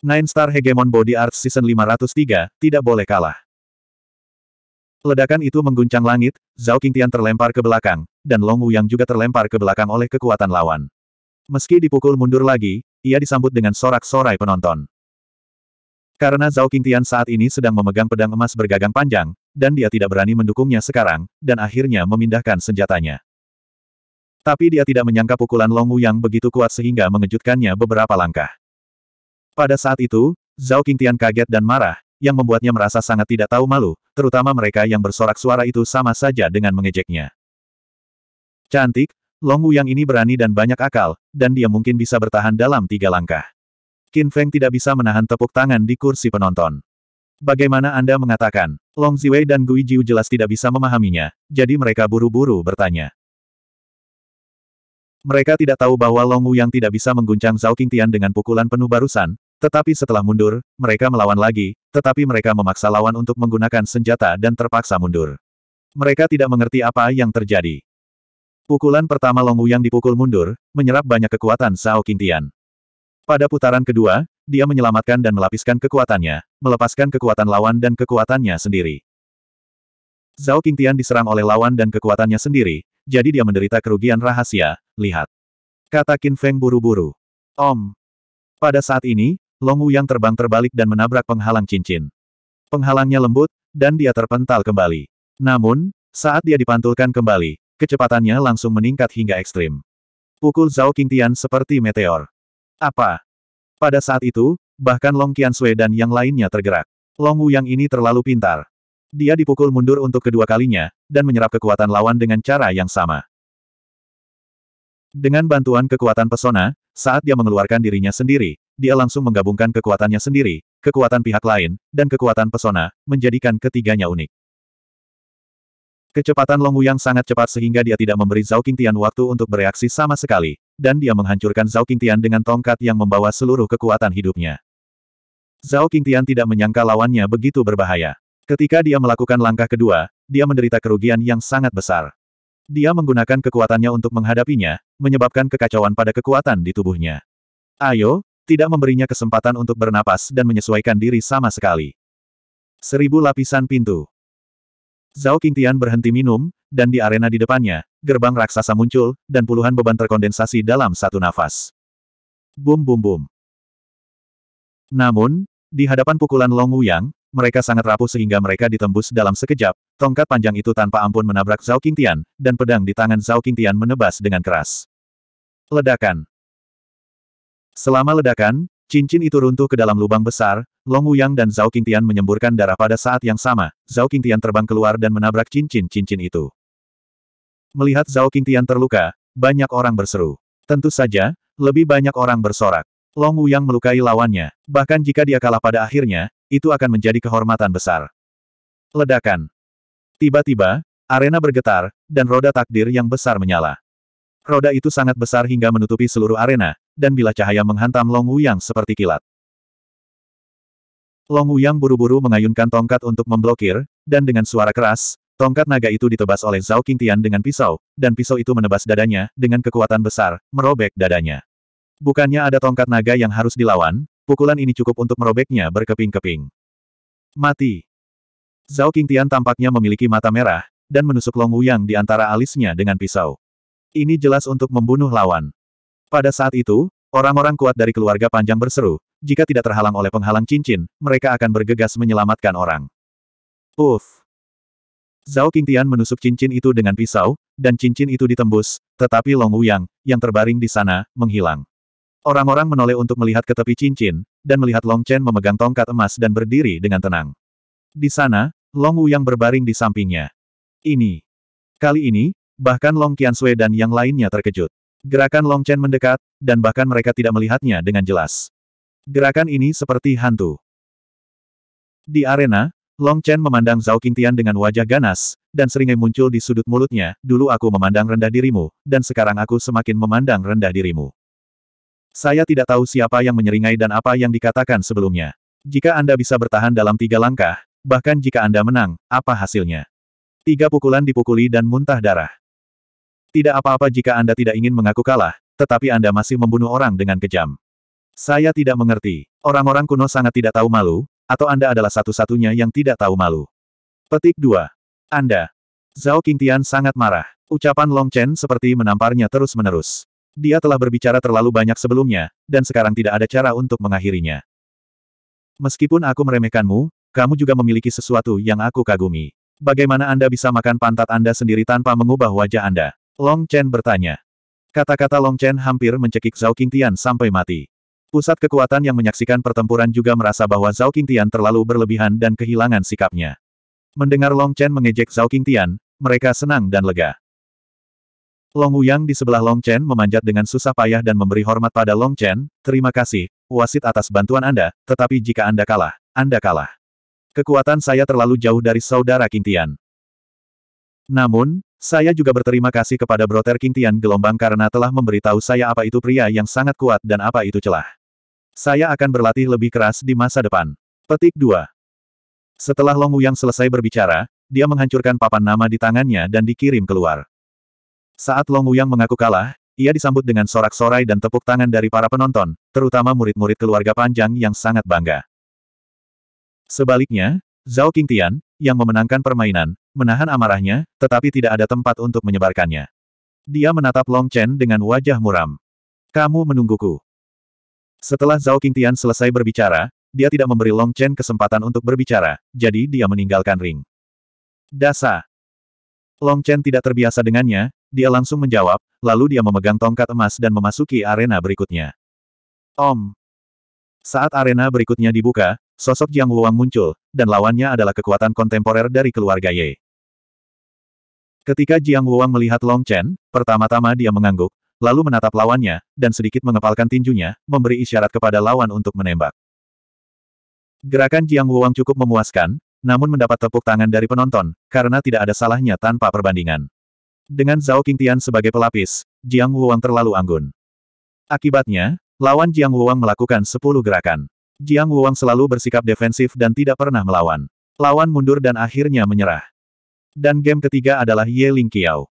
Nine Star Hegemon Body Arts Season 503, tidak boleh kalah. Ledakan itu mengguncang langit, Zhao Qingtian terlempar ke belakang, dan Long Wu yang juga terlempar ke belakang oleh kekuatan lawan. Meski dipukul mundur lagi, ia disambut dengan sorak-sorai penonton. Karena Zhao Qingtian saat ini sedang memegang pedang emas bergagang panjang, dan dia tidak berani mendukungnya sekarang, dan akhirnya memindahkan senjatanya. Tapi dia tidak menyangka pukulan Long Wu yang begitu kuat sehingga mengejutkannya beberapa langkah. Pada saat itu, Zhao Qingtian kaget dan marah, yang membuatnya merasa sangat tidak tahu malu, terutama mereka yang bersorak suara itu sama saja dengan mengejeknya. Cantik, Long Wu yang ini berani dan banyak akal, dan dia mungkin bisa bertahan dalam tiga langkah. Qin Feng tidak bisa menahan tepuk tangan di kursi penonton. Bagaimana Anda mengatakan, Long Ziwei dan Gui Jiu jelas tidak bisa memahaminya, jadi mereka buru-buru bertanya. Mereka tidak tahu bahwa Long Wu yang tidak bisa mengguncang Zhao Qingtian dengan pukulan penuh barusan, tetapi setelah mundur, mereka melawan lagi, tetapi mereka memaksa lawan untuk menggunakan senjata dan terpaksa mundur. Mereka tidak mengerti apa yang terjadi. Pukulan pertama Long yang dipukul mundur, menyerap banyak kekuatan Sao Qingtian. Pada putaran kedua, dia menyelamatkan dan melapiskan kekuatannya, melepaskan kekuatan lawan dan kekuatannya sendiri. Zhao Qingtian diserang oleh lawan dan kekuatannya sendiri, jadi dia menderita kerugian rahasia, lihat. Kata Qin Feng buru-buru. Om. Pada saat ini, Long Wu yang terbang terbalik dan menabrak penghalang cincin. Penghalangnya lembut, dan dia terpental kembali. Namun, saat dia dipantulkan kembali, kecepatannya langsung meningkat hingga ekstrim. Pukul Zhao Qingtian seperti meteor. Apa? Pada saat itu, bahkan Long Qiansui dan yang lainnya tergerak. Long Wu yang ini terlalu pintar. Dia dipukul mundur untuk kedua kalinya, dan menyerap kekuatan lawan dengan cara yang sama. Dengan bantuan kekuatan pesona, saat dia mengeluarkan dirinya sendiri, dia langsung menggabungkan kekuatannya sendiri, kekuatan pihak lain, dan kekuatan pesona, menjadikan ketiganya unik. Kecepatan Long Wuyang sangat cepat sehingga dia tidak memberi Zhao Qingtian waktu untuk bereaksi sama sekali, dan dia menghancurkan Zhao Qingtian dengan tongkat yang membawa seluruh kekuatan hidupnya. Zhao Qingtian tidak menyangka lawannya begitu berbahaya. Ketika dia melakukan langkah kedua, dia menderita kerugian yang sangat besar. Dia menggunakan kekuatannya untuk menghadapinya, menyebabkan kekacauan pada kekuatan di tubuhnya. Ayo, tidak memberinya kesempatan untuk bernapas dan menyesuaikan diri sama sekali. Seribu lapisan pintu. Zhao Qingtian berhenti minum, dan di arena di depannya, gerbang raksasa muncul, dan puluhan beban terkondensasi dalam satu nafas. Bum bum bum. Namun, di hadapan pukulan Long Wuyang, mereka sangat rapuh sehingga mereka ditembus dalam sekejap, tongkat panjang itu tanpa ampun menabrak Zhao Qingtian, dan pedang di tangan Zhao Qingtian menebas dengan keras. Ledakan. Selama ledakan, cincin itu runtuh ke dalam lubang besar, Long Wuyang dan Zhao Qingtian menyemburkan darah pada saat yang sama, Zhao Qingtian terbang keluar dan menabrak cincin-cincin itu. Melihat Zhao Qingtian terluka, banyak orang berseru. Tentu saja, lebih banyak orang bersorak. Long Wuyang melukai lawannya, bahkan jika dia kalah pada akhirnya, itu akan menjadi kehormatan besar. Ledakan. Tiba-tiba, arena bergetar, dan roda takdir yang besar menyala. Roda itu sangat besar hingga menutupi seluruh arena, dan bila cahaya menghantam Long Wuyang seperti kilat. Long Wuyang buru-buru mengayunkan tongkat untuk memblokir, dan dengan suara keras, tongkat naga itu ditebas oleh Zhao Tian dengan pisau, dan pisau itu menebas dadanya dengan kekuatan besar, merobek dadanya. Bukannya ada tongkat naga yang harus dilawan, pukulan ini cukup untuk merobeknya berkeping-keping. Mati. Zhao Tian tampaknya memiliki mata merah, dan menusuk Long Wuyang di antara alisnya dengan pisau. Ini jelas untuk membunuh lawan. Pada saat itu, orang-orang kuat dari keluarga panjang berseru, jika tidak terhalang oleh penghalang cincin, mereka akan bergegas menyelamatkan orang. Uff. Zhao Qingtian menusuk cincin itu dengan pisau, dan cincin itu ditembus, tetapi Long Wuyang, yang terbaring di sana, menghilang. Orang-orang menoleh untuk melihat ke tepi cincin, dan melihat Long Chen memegang tongkat emas dan berdiri dengan tenang. Di sana, Long Wuyang berbaring di sampingnya. Ini. Kali ini, bahkan Long Qiansui dan yang lainnya terkejut. Gerakan Long Chen mendekat, dan bahkan mereka tidak melihatnya dengan jelas. Gerakan ini seperti hantu. Di arena, Long Chen memandang Zhao Qingtian dengan wajah ganas, dan seringai muncul di sudut mulutnya, dulu aku memandang rendah dirimu, dan sekarang aku semakin memandang rendah dirimu. Saya tidak tahu siapa yang menyeringai dan apa yang dikatakan sebelumnya. Jika Anda bisa bertahan dalam tiga langkah, bahkan jika Anda menang, apa hasilnya? Tiga pukulan dipukuli dan muntah darah. Tidak apa-apa jika Anda tidak ingin mengaku kalah, tetapi Anda masih membunuh orang dengan kejam. Saya tidak mengerti. Orang-orang kuno sangat tidak tahu malu, atau Anda adalah satu-satunya yang tidak tahu malu. Petik 2. Anda. Zhao Qingtian sangat marah. Ucapan Long Chen seperti menamparnya terus-menerus. Dia telah berbicara terlalu banyak sebelumnya, dan sekarang tidak ada cara untuk mengakhirinya. Meskipun aku meremehkanmu, kamu juga memiliki sesuatu yang aku kagumi. Bagaimana Anda bisa makan pantat Anda sendiri tanpa mengubah wajah Anda? Long Chen bertanya. Kata-kata Long Chen hampir mencekik Zhao Qingtian sampai mati. Pusat kekuatan yang menyaksikan pertempuran juga merasa bahwa Zhao Qingtian terlalu berlebihan dan kehilangan sikapnya. Mendengar Long Chen mengejek Zhao Qingtian, mereka senang dan lega. Long Wuyang di sebelah Long Chen memanjat dengan susah payah dan memberi hormat pada Long Chen, terima kasih, wasit atas bantuan Anda, tetapi jika Anda kalah, Anda kalah. Kekuatan saya terlalu jauh dari saudara Qingtian. Namun, saya juga berterima kasih kepada Broter King Tian Gelombang karena telah memberitahu saya apa itu pria yang sangat kuat dan apa itu celah. Saya akan berlatih lebih keras di masa depan. Petik 2. Setelah Long Yang selesai berbicara, dia menghancurkan papan nama di tangannya dan dikirim keluar. Saat Long Yang mengaku kalah, ia disambut dengan sorak-sorai dan tepuk tangan dari para penonton, terutama murid-murid keluarga panjang yang sangat bangga. Sebaliknya, Zhao Qingtian, yang memenangkan permainan, menahan amarahnya, tetapi tidak ada tempat untuk menyebarkannya. Dia menatap Long Chen dengan wajah muram. Kamu menungguku. Setelah Zhao Qingtian selesai berbicara, dia tidak memberi Long Chen kesempatan untuk berbicara, jadi dia meninggalkan ring. Dasa. Long Chen tidak terbiasa dengannya, dia langsung menjawab, lalu dia memegang tongkat emas dan memasuki arena berikutnya. Om. Saat arena berikutnya dibuka, Sosok Jiang Wuang muncul, dan lawannya adalah kekuatan kontemporer dari keluarga Ye. Ketika Jiang Wuang melihat Long Chen, pertama-tama dia mengangguk, lalu menatap lawannya, dan sedikit mengepalkan tinjunya, memberi isyarat kepada lawan untuk menembak. Gerakan Jiang Wuang cukup memuaskan, namun mendapat tepuk tangan dari penonton, karena tidak ada salahnya tanpa perbandingan. Dengan Zhao Qingtian sebagai pelapis, Jiang Wuang terlalu anggun. Akibatnya, lawan Jiang Wuang melakukan 10 gerakan. Jiang Wang selalu bersikap defensif dan tidak pernah melawan. Lawan mundur dan akhirnya menyerah. Dan game ketiga adalah Ye Ling Qiao.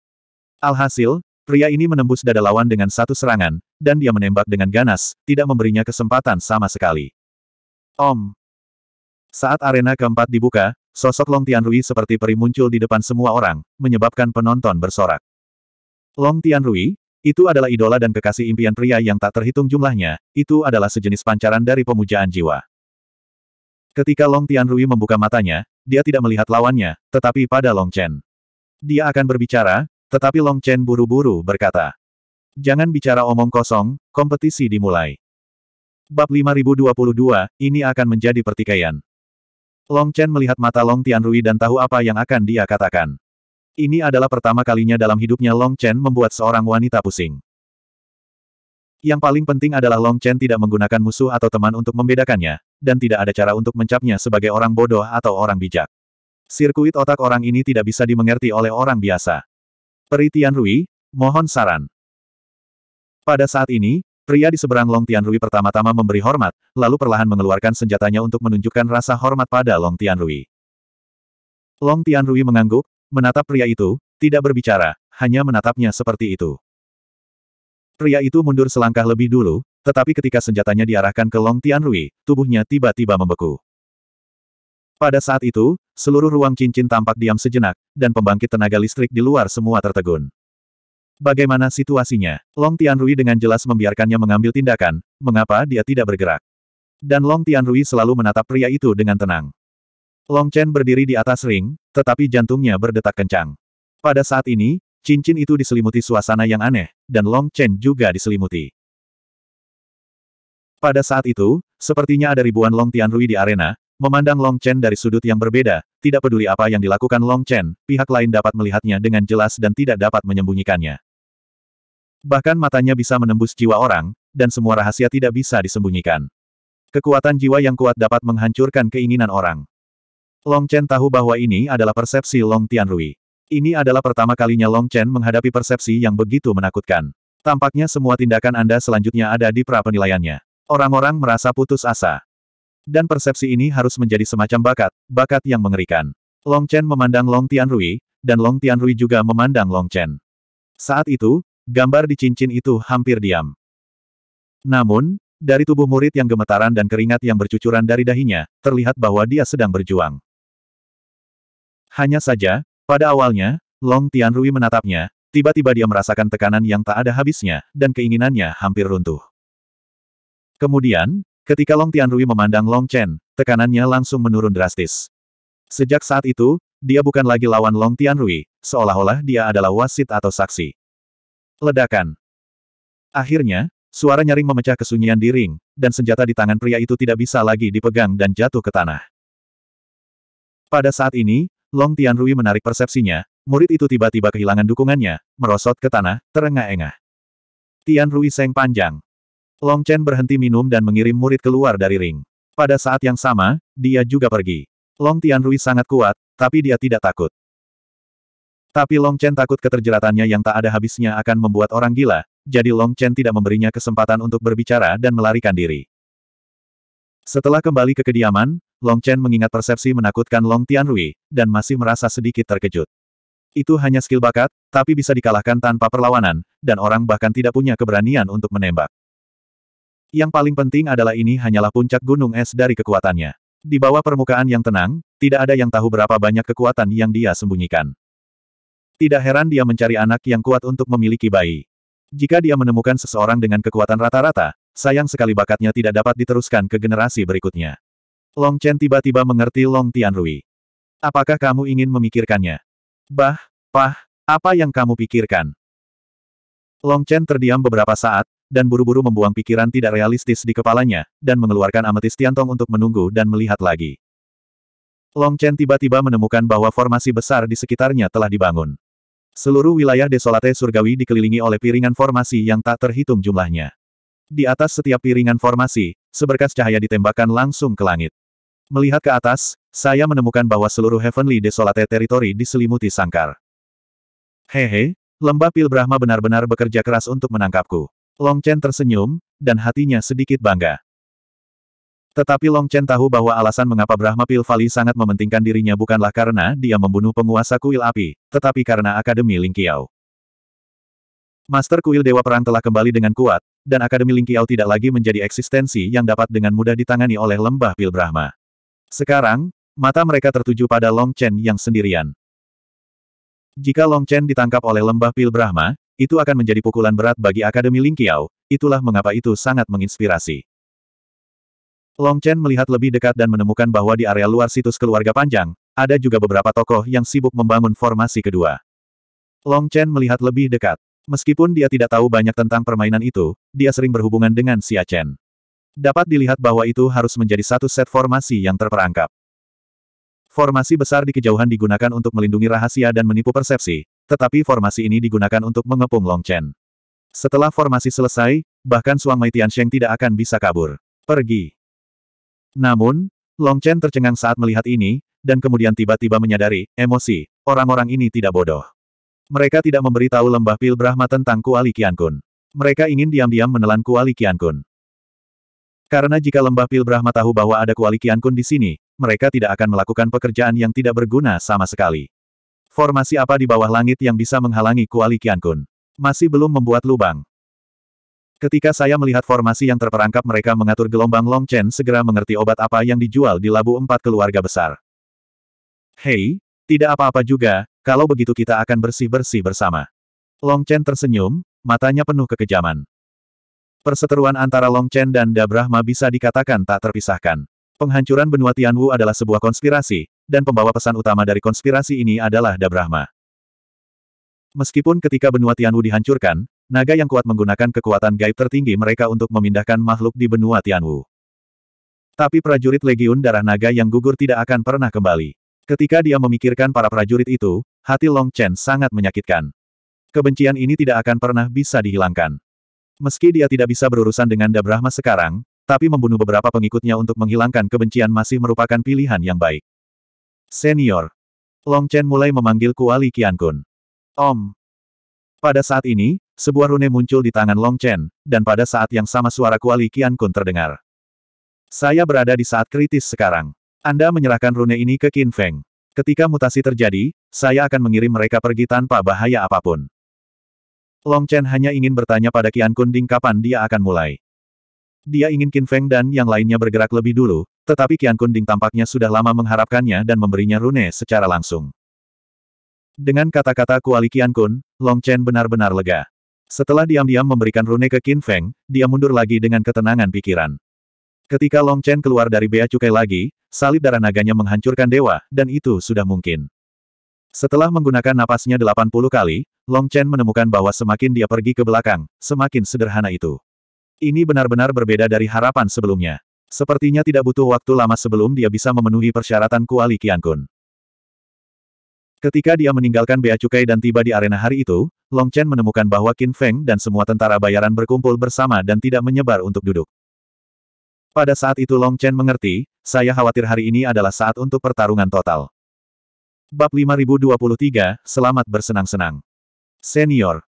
Alhasil, pria ini menembus dada lawan dengan satu serangan, dan dia menembak dengan ganas, tidak memberinya kesempatan sama sekali. Om. Saat arena keempat dibuka, sosok Long Tianrui seperti peri muncul di depan semua orang, menyebabkan penonton bersorak. Long Tianrui, itu adalah idola dan kekasih impian pria yang tak terhitung jumlahnya, itu adalah sejenis pancaran dari pemujaan jiwa. Ketika Long Tianrui membuka matanya, dia tidak melihat lawannya, tetapi pada Long Chen. Dia akan berbicara, tetapi Long Chen buru-buru berkata. Jangan bicara omong kosong, kompetisi dimulai. Bab 5022, ini akan menjadi pertikaian. Long Chen melihat mata Long Tianrui dan tahu apa yang akan dia katakan. Ini adalah pertama kalinya dalam hidupnya Long Chen membuat seorang wanita pusing. Yang paling penting adalah Long Chen tidak menggunakan musuh atau teman untuk membedakannya, dan tidak ada cara untuk mencapnya sebagai orang bodoh atau orang bijak. Sirkuit otak orang ini tidak bisa dimengerti oleh orang biasa. Peri Tianrui, mohon saran. Pada saat ini, pria di seberang Long Tianrui pertama-tama memberi hormat, lalu perlahan mengeluarkan senjatanya untuk menunjukkan rasa hormat pada Long Tianrui. Long Tianrui mengangguk, menatap pria itu, tidak berbicara, hanya menatapnya seperti itu. Pria itu mundur selangkah lebih dulu, tetapi ketika senjatanya diarahkan ke Long Tianrui, tubuhnya tiba-tiba membeku. Pada saat itu, seluruh ruang cincin tampak diam sejenak, dan pembangkit tenaga listrik di luar semua tertegun. Bagaimana situasinya? Long Tianrui dengan jelas membiarkannya mengambil tindakan, mengapa dia tidak bergerak. Dan Long Tianrui selalu menatap pria itu dengan tenang. Long Chen berdiri di atas ring, tetapi jantungnya berdetak kencang. Pada saat ini, cincin itu diselimuti suasana yang aneh, dan Long Chen juga diselimuti. Pada saat itu, sepertinya ada ribuan Long Tianrui di arena, memandang Long Chen dari sudut yang berbeda, tidak peduli apa yang dilakukan Long Chen, pihak lain dapat melihatnya dengan jelas dan tidak dapat menyembunyikannya. Bahkan matanya bisa menembus jiwa orang, dan semua rahasia tidak bisa disembunyikan. Kekuatan jiwa yang kuat dapat menghancurkan keinginan orang. Long Chen tahu bahwa ini adalah persepsi Long Tianrui. Ini adalah pertama kalinya Long Chen menghadapi persepsi yang begitu menakutkan. Tampaknya semua tindakan Anda selanjutnya ada di pra penilaiannya. Orang-orang merasa putus asa. Dan persepsi ini harus menjadi semacam bakat, bakat yang mengerikan. Long Chen memandang Long Tianrui, dan Long Tianrui juga memandang Long Chen. Saat itu, gambar di cincin itu hampir diam. Namun, dari tubuh murid yang gemetaran dan keringat yang bercucuran dari dahinya, terlihat bahwa dia sedang berjuang. Hanya saja, pada awalnya, Long Tianrui menatapnya, tiba-tiba dia merasakan tekanan yang tak ada habisnya, dan keinginannya hampir runtuh. Kemudian, ketika Long Tianrui memandang Long Chen, tekanannya langsung menurun drastis. Sejak saat itu, dia bukan lagi lawan Long Tianrui, seolah-olah dia adalah wasit atau saksi. Ledakan. Akhirnya, suara nyaring memecah kesunyian di ring, dan senjata di tangan pria itu tidak bisa lagi dipegang dan jatuh ke tanah. Pada saat ini, Long Tianrui menarik persepsinya, murid itu tiba-tiba kehilangan dukungannya, merosot ke tanah, terengah-engah. Tianrui Seng panjang. Long Chen berhenti minum dan mengirim murid keluar dari ring. Pada saat yang sama, dia juga pergi. Long Tianrui sangat kuat, tapi dia tidak takut. Tapi Long Chen takut keterjeratannya yang tak ada habisnya akan membuat orang gila, jadi Long Chen tidak memberinya kesempatan untuk berbicara dan melarikan diri. Setelah kembali ke kediaman, Long Chen mengingat persepsi menakutkan Long Tianrui, dan masih merasa sedikit terkejut. Itu hanya skill bakat, tapi bisa dikalahkan tanpa perlawanan, dan orang bahkan tidak punya keberanian untuk menembak. Yang paling penting adalah ini hanyalah puncak gunung es dari kekuatannya. Di bawah permukaan yang tenang, tidak ada yang tahu berapa banyak kekuatan yang dia sembunyikan. Tidak heran dia mencari anak yang kuat untuk memiliki bayi. Jika dia menemukan seseorang dengan kekuatan rata-rata, sayang sekali bakatnya tidak dapat diteruskan ke generasi berikutnya. Long Chen tiba-tiba mengerti Long Tianrui. Apakah kamu ingin memikirkannya? Bah, pah, apa yang kamu pikirkan? Long Chen terdiam beberapa saat, dan buru-buru membuang pikiran tidak realistis di kepalanya, dan mengeluarkan ametis Tiantong untuk menunggu dan melihat lagi. Long Chen tiba-tiba menemukan bahwa formasi besar di sekitarnya telah dibangun. Seluruh wilayah desolate surgawi dikelilingi oleh piringan formasi yang tak terhitung jumlahnya. Di atas setiap piringan formasi, seberkas cahaya ditembakkan langsung ke langit. Melihat ke atas, saya menemukan bahwa seluruh Heavenly Desolate Territory diselimuti sangkar. Hehe, lembah pil Brahma benar-benar bekerja keras untuk menangkapku. Long Chen tersenyum, dan hatinya sedikit bangga. Tetapi Long Chen tahu bahwa alasan mengapa Brahma Pil Vali sangat mementingkan dirinya bukanlah karena dia membunuh penguasa kuil api, tetapi karena Akademi Lingqiao. Master Kuil Dewa Perang telah kembali dengan kuat, dan Akademi Lingqiao tidak lagi menjadi eksistensi yang dapat dengan mudah ditangani oleh lembah Pil Brahma. Sekarang, mata mereka tertuju pada Long Chen yang sendirian. Jika Long Chen ditangkap oleh lembah pil Brahma, itu akan menjadi pukulan berat bagi Akademi Ling Qiao. itulah mengapa itu sangat menginspirasi. Long Chen melihat lebih dekat dan menemukan bahwa di area luar situs keluarga panjang, ada juga beberapa tokoh yang sibuk membangun formasi kedua. Long Chen melihat lebih dekat. Meskipun dia tidak tahu banyak tentang permainan itu, dia sering berhubungan dengan Xia Chen. Dapat dilihat bahwa itu harus menjadi satu set formasi yang terperangkap. Formasi besar di kejauhan digunakan untuk melindungi rahasia dan menipu persepsi, tetapi formasi ini digunakan untuk mengepung Long Chen. Setelah formasi selesai, bahkan Suang Mei Tiansheng tidak akan bisa kabur. Pergi. Namun, Long Chen tercengang saat melihat ini, dan kemudian tiba-tiba menyadari, emosi, orang-orang ini tidak bodoh. Mereka tidak memberitahu lembah pil Brahma tentang Kuali Kiankun. Mereka ingin diam-diam menelan Kuali Kiankun. Karena jika lembah Pil Brahma tahu bahwa ada kuali Kian Kun di sini, mereka tidak akan melakukan pekerjaan yang tidak berguna sama sekali. Formasi apa di bawah langit yang bisa menghalangi kuali Kian Kun? Masih belum membuat lubang. Ketika saya melihat formasi yang terperangkap mereka mengatur gelombang Long Chen segera mengerti obat apa yang dijual di labu empat keluarga besar. Hei, tidak apa-apa juga, kalau begitu kita akan bersih-bersih bersama. Long Chen tersenyum, matanya penuh kekejaman. Perseteruan antara Long Chen dan Da Brahma bisa dikatakan tak terpisahkan. Penghancuran benua Tianwu adalah sebuah konspirasi, dan pembawa pesan utama dari konspirasi ini adalah Da Brahma. Meskipun ketika benua Tianwu dihancurkan, naga yang kuat menggunakan kekuatan gaib tertinggi mereka untuk memindahkan makhluk di benua Tianwu. Tapi prajurit legiun darah naga yang gugur tidak akan pernah kembali. Ketika dia memikirkan para prajurit itu, hati Long Chen sangat menyakitkan. Kebencian ini tidak akan pernah bisa dihilangkan. Meski dia tidak bisa berurusan dengan Dabrahma sekarang, tapi membunuh beberapa pengikutnya untuk menghilangkan kebencian masih merupakan pilihan yang baik. Senior. Long Chen mulai memanggil Kuali Kun. Om. Pada saat ini, sebuah rune muncul di tangan Long Chen, dan pada saat yang sama suara Kuali Kun terdengar. Saya berada di saat kritis sekarang. Anda menyerahkan rune ini ke Qin Feng. Ketika mutasi terjadi, saya akan mengirim mereka pergi tanpa bahaya apapun. Long Chen hanya ingin bertanya pada Qian Kunding kapan dia akan mulai. Dia ingin Qin Feng dan yang lainnya bergerak lebih dulu, tetapi Qian Kunding tampaknya sudah lama mengharapkannya dan memberinya rune secara langsung. Dengan kata-kata kuali Qian Kun, Long Chen benar-benar lega. Setelah diam-diam memberikan rune ke Qin Feng, dia mundur lagi dengan ketenangan pikiran. Ketika Long Chen keluar dari bea cukai lagi, salib darah naganya menghancurkan dewa, dan itu sudah mungkin. Setelah menggunakan napasnya 80 kali, Long Chen menemukan bahwa semakin dia pergi ke belakang, semakin sederhana itu. Ini benar-benar berbeda dari harapan sebelumnya. Sepertinya tidak butuh waktu lama sebelum dia bisa memenuhi persyaratan Kuali Qiankun. Ketika dia meninggalkan Bea Cukai dan tiba di arena hari itu, Long Chen menemukan bahwa Qin Feng dan semua tentara bayaran berkumpul bersama dan tidak menyebar untuk duduk. Pada saat itu Long Chen mengerti, saya khawatir hari ini adalah saat untuk pertarungan total. Bab 5023, Selamat bersenang-senang. Senior.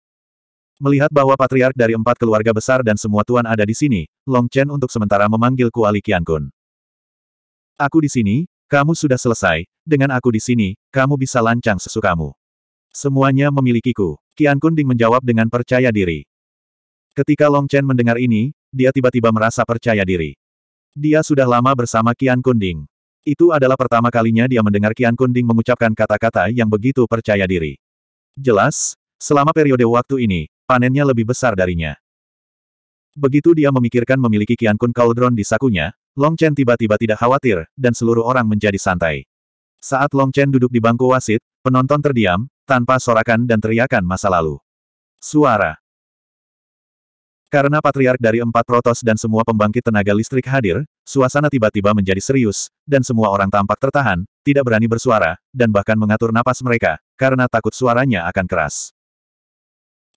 Melihat bahwa patriark dari empat keluarga besar dan semua tuan ada di sini, Long Chen untuk sementara memanggilku Ali Kun. Aku di sini, kamu sudah selesai, dengan aku di sini, kamu bisa lancang sesukamu. Semuanya memilikiku. Kun Ding menjawab dengan percaya diri. Ketika Long Chen mendengar ini, dia tiba-tiba merasa percaya diri. Dia sudah lama bersama Kun Ding. Itu adalah pertama kalinya dia mendengar Kian Kunding mengucapkan kata-kata yang begitu percaya diri. Jelas, selama periode waktu ini, panennya lebih besar darinya. Begitu dia memikirkan memiliki Kian Kun Cauldron di sakunya, Long Chen tiba-tiba tidak khawatir, dan seluruh orang menjadi santai. Saat Long Chen duduk di bangku wasit, penonton terdiam, tanpa sorakan dan teriakan masa lalu. Suara karena patriark dari empat protos dan semua pembangkit tenaga listrik hadir, suasana tiba-tiba menjadi serius, dan semua orang tampak tertahan, tidak berani bersuara, dan bahkan mengatur napas mereka, karena takut suaranya akan keras.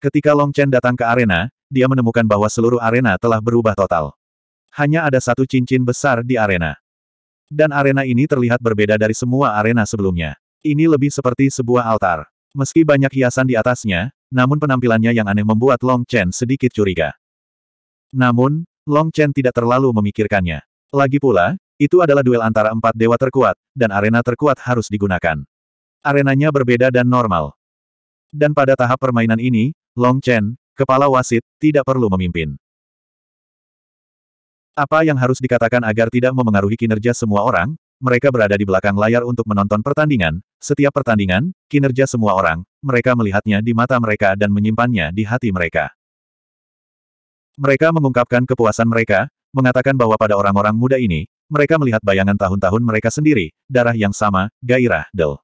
Ketika Long Chen datang ke arena, dia menemukan bahwa seluruh arena telah berubah total. Hanya ada satu cincin besar di arena. Dan arena ini terlihat berbeda dari semua arena sebelumnya. Ini lebih seperti sebuah altar. Meski banyak hiasan di atasnya, namun penampilannya yang aneh membuat Long Chen sedikit curiga. Namun, Long Chen tidak terlalu memikirkannya. Lagi pula, itu adalah duel antara empat dewa terkuat, dan arena terkuat harus digunakan. Arenanya berbeda dan normal. Dan pada tahap permainan ini, Long Chen, kepala wasit, tidak perlu memimpin. Apa yang harus dikatakan agar tidak memengaruhi kinerja semua orang, mereka berada di belakang layar untuk menonton pertandingan. Setiap pertandingan, kinerja semua orang, mereka melihatnya di mata mereka dan menyimpannya di hati mereka. Mereka mengungkapkan kepuasan mereka, mengatakan bahwa pada orang-orang muda ini, mereka melihat bayangan tahun-tahun mereka sendiri, darah yang sama, gairah, del.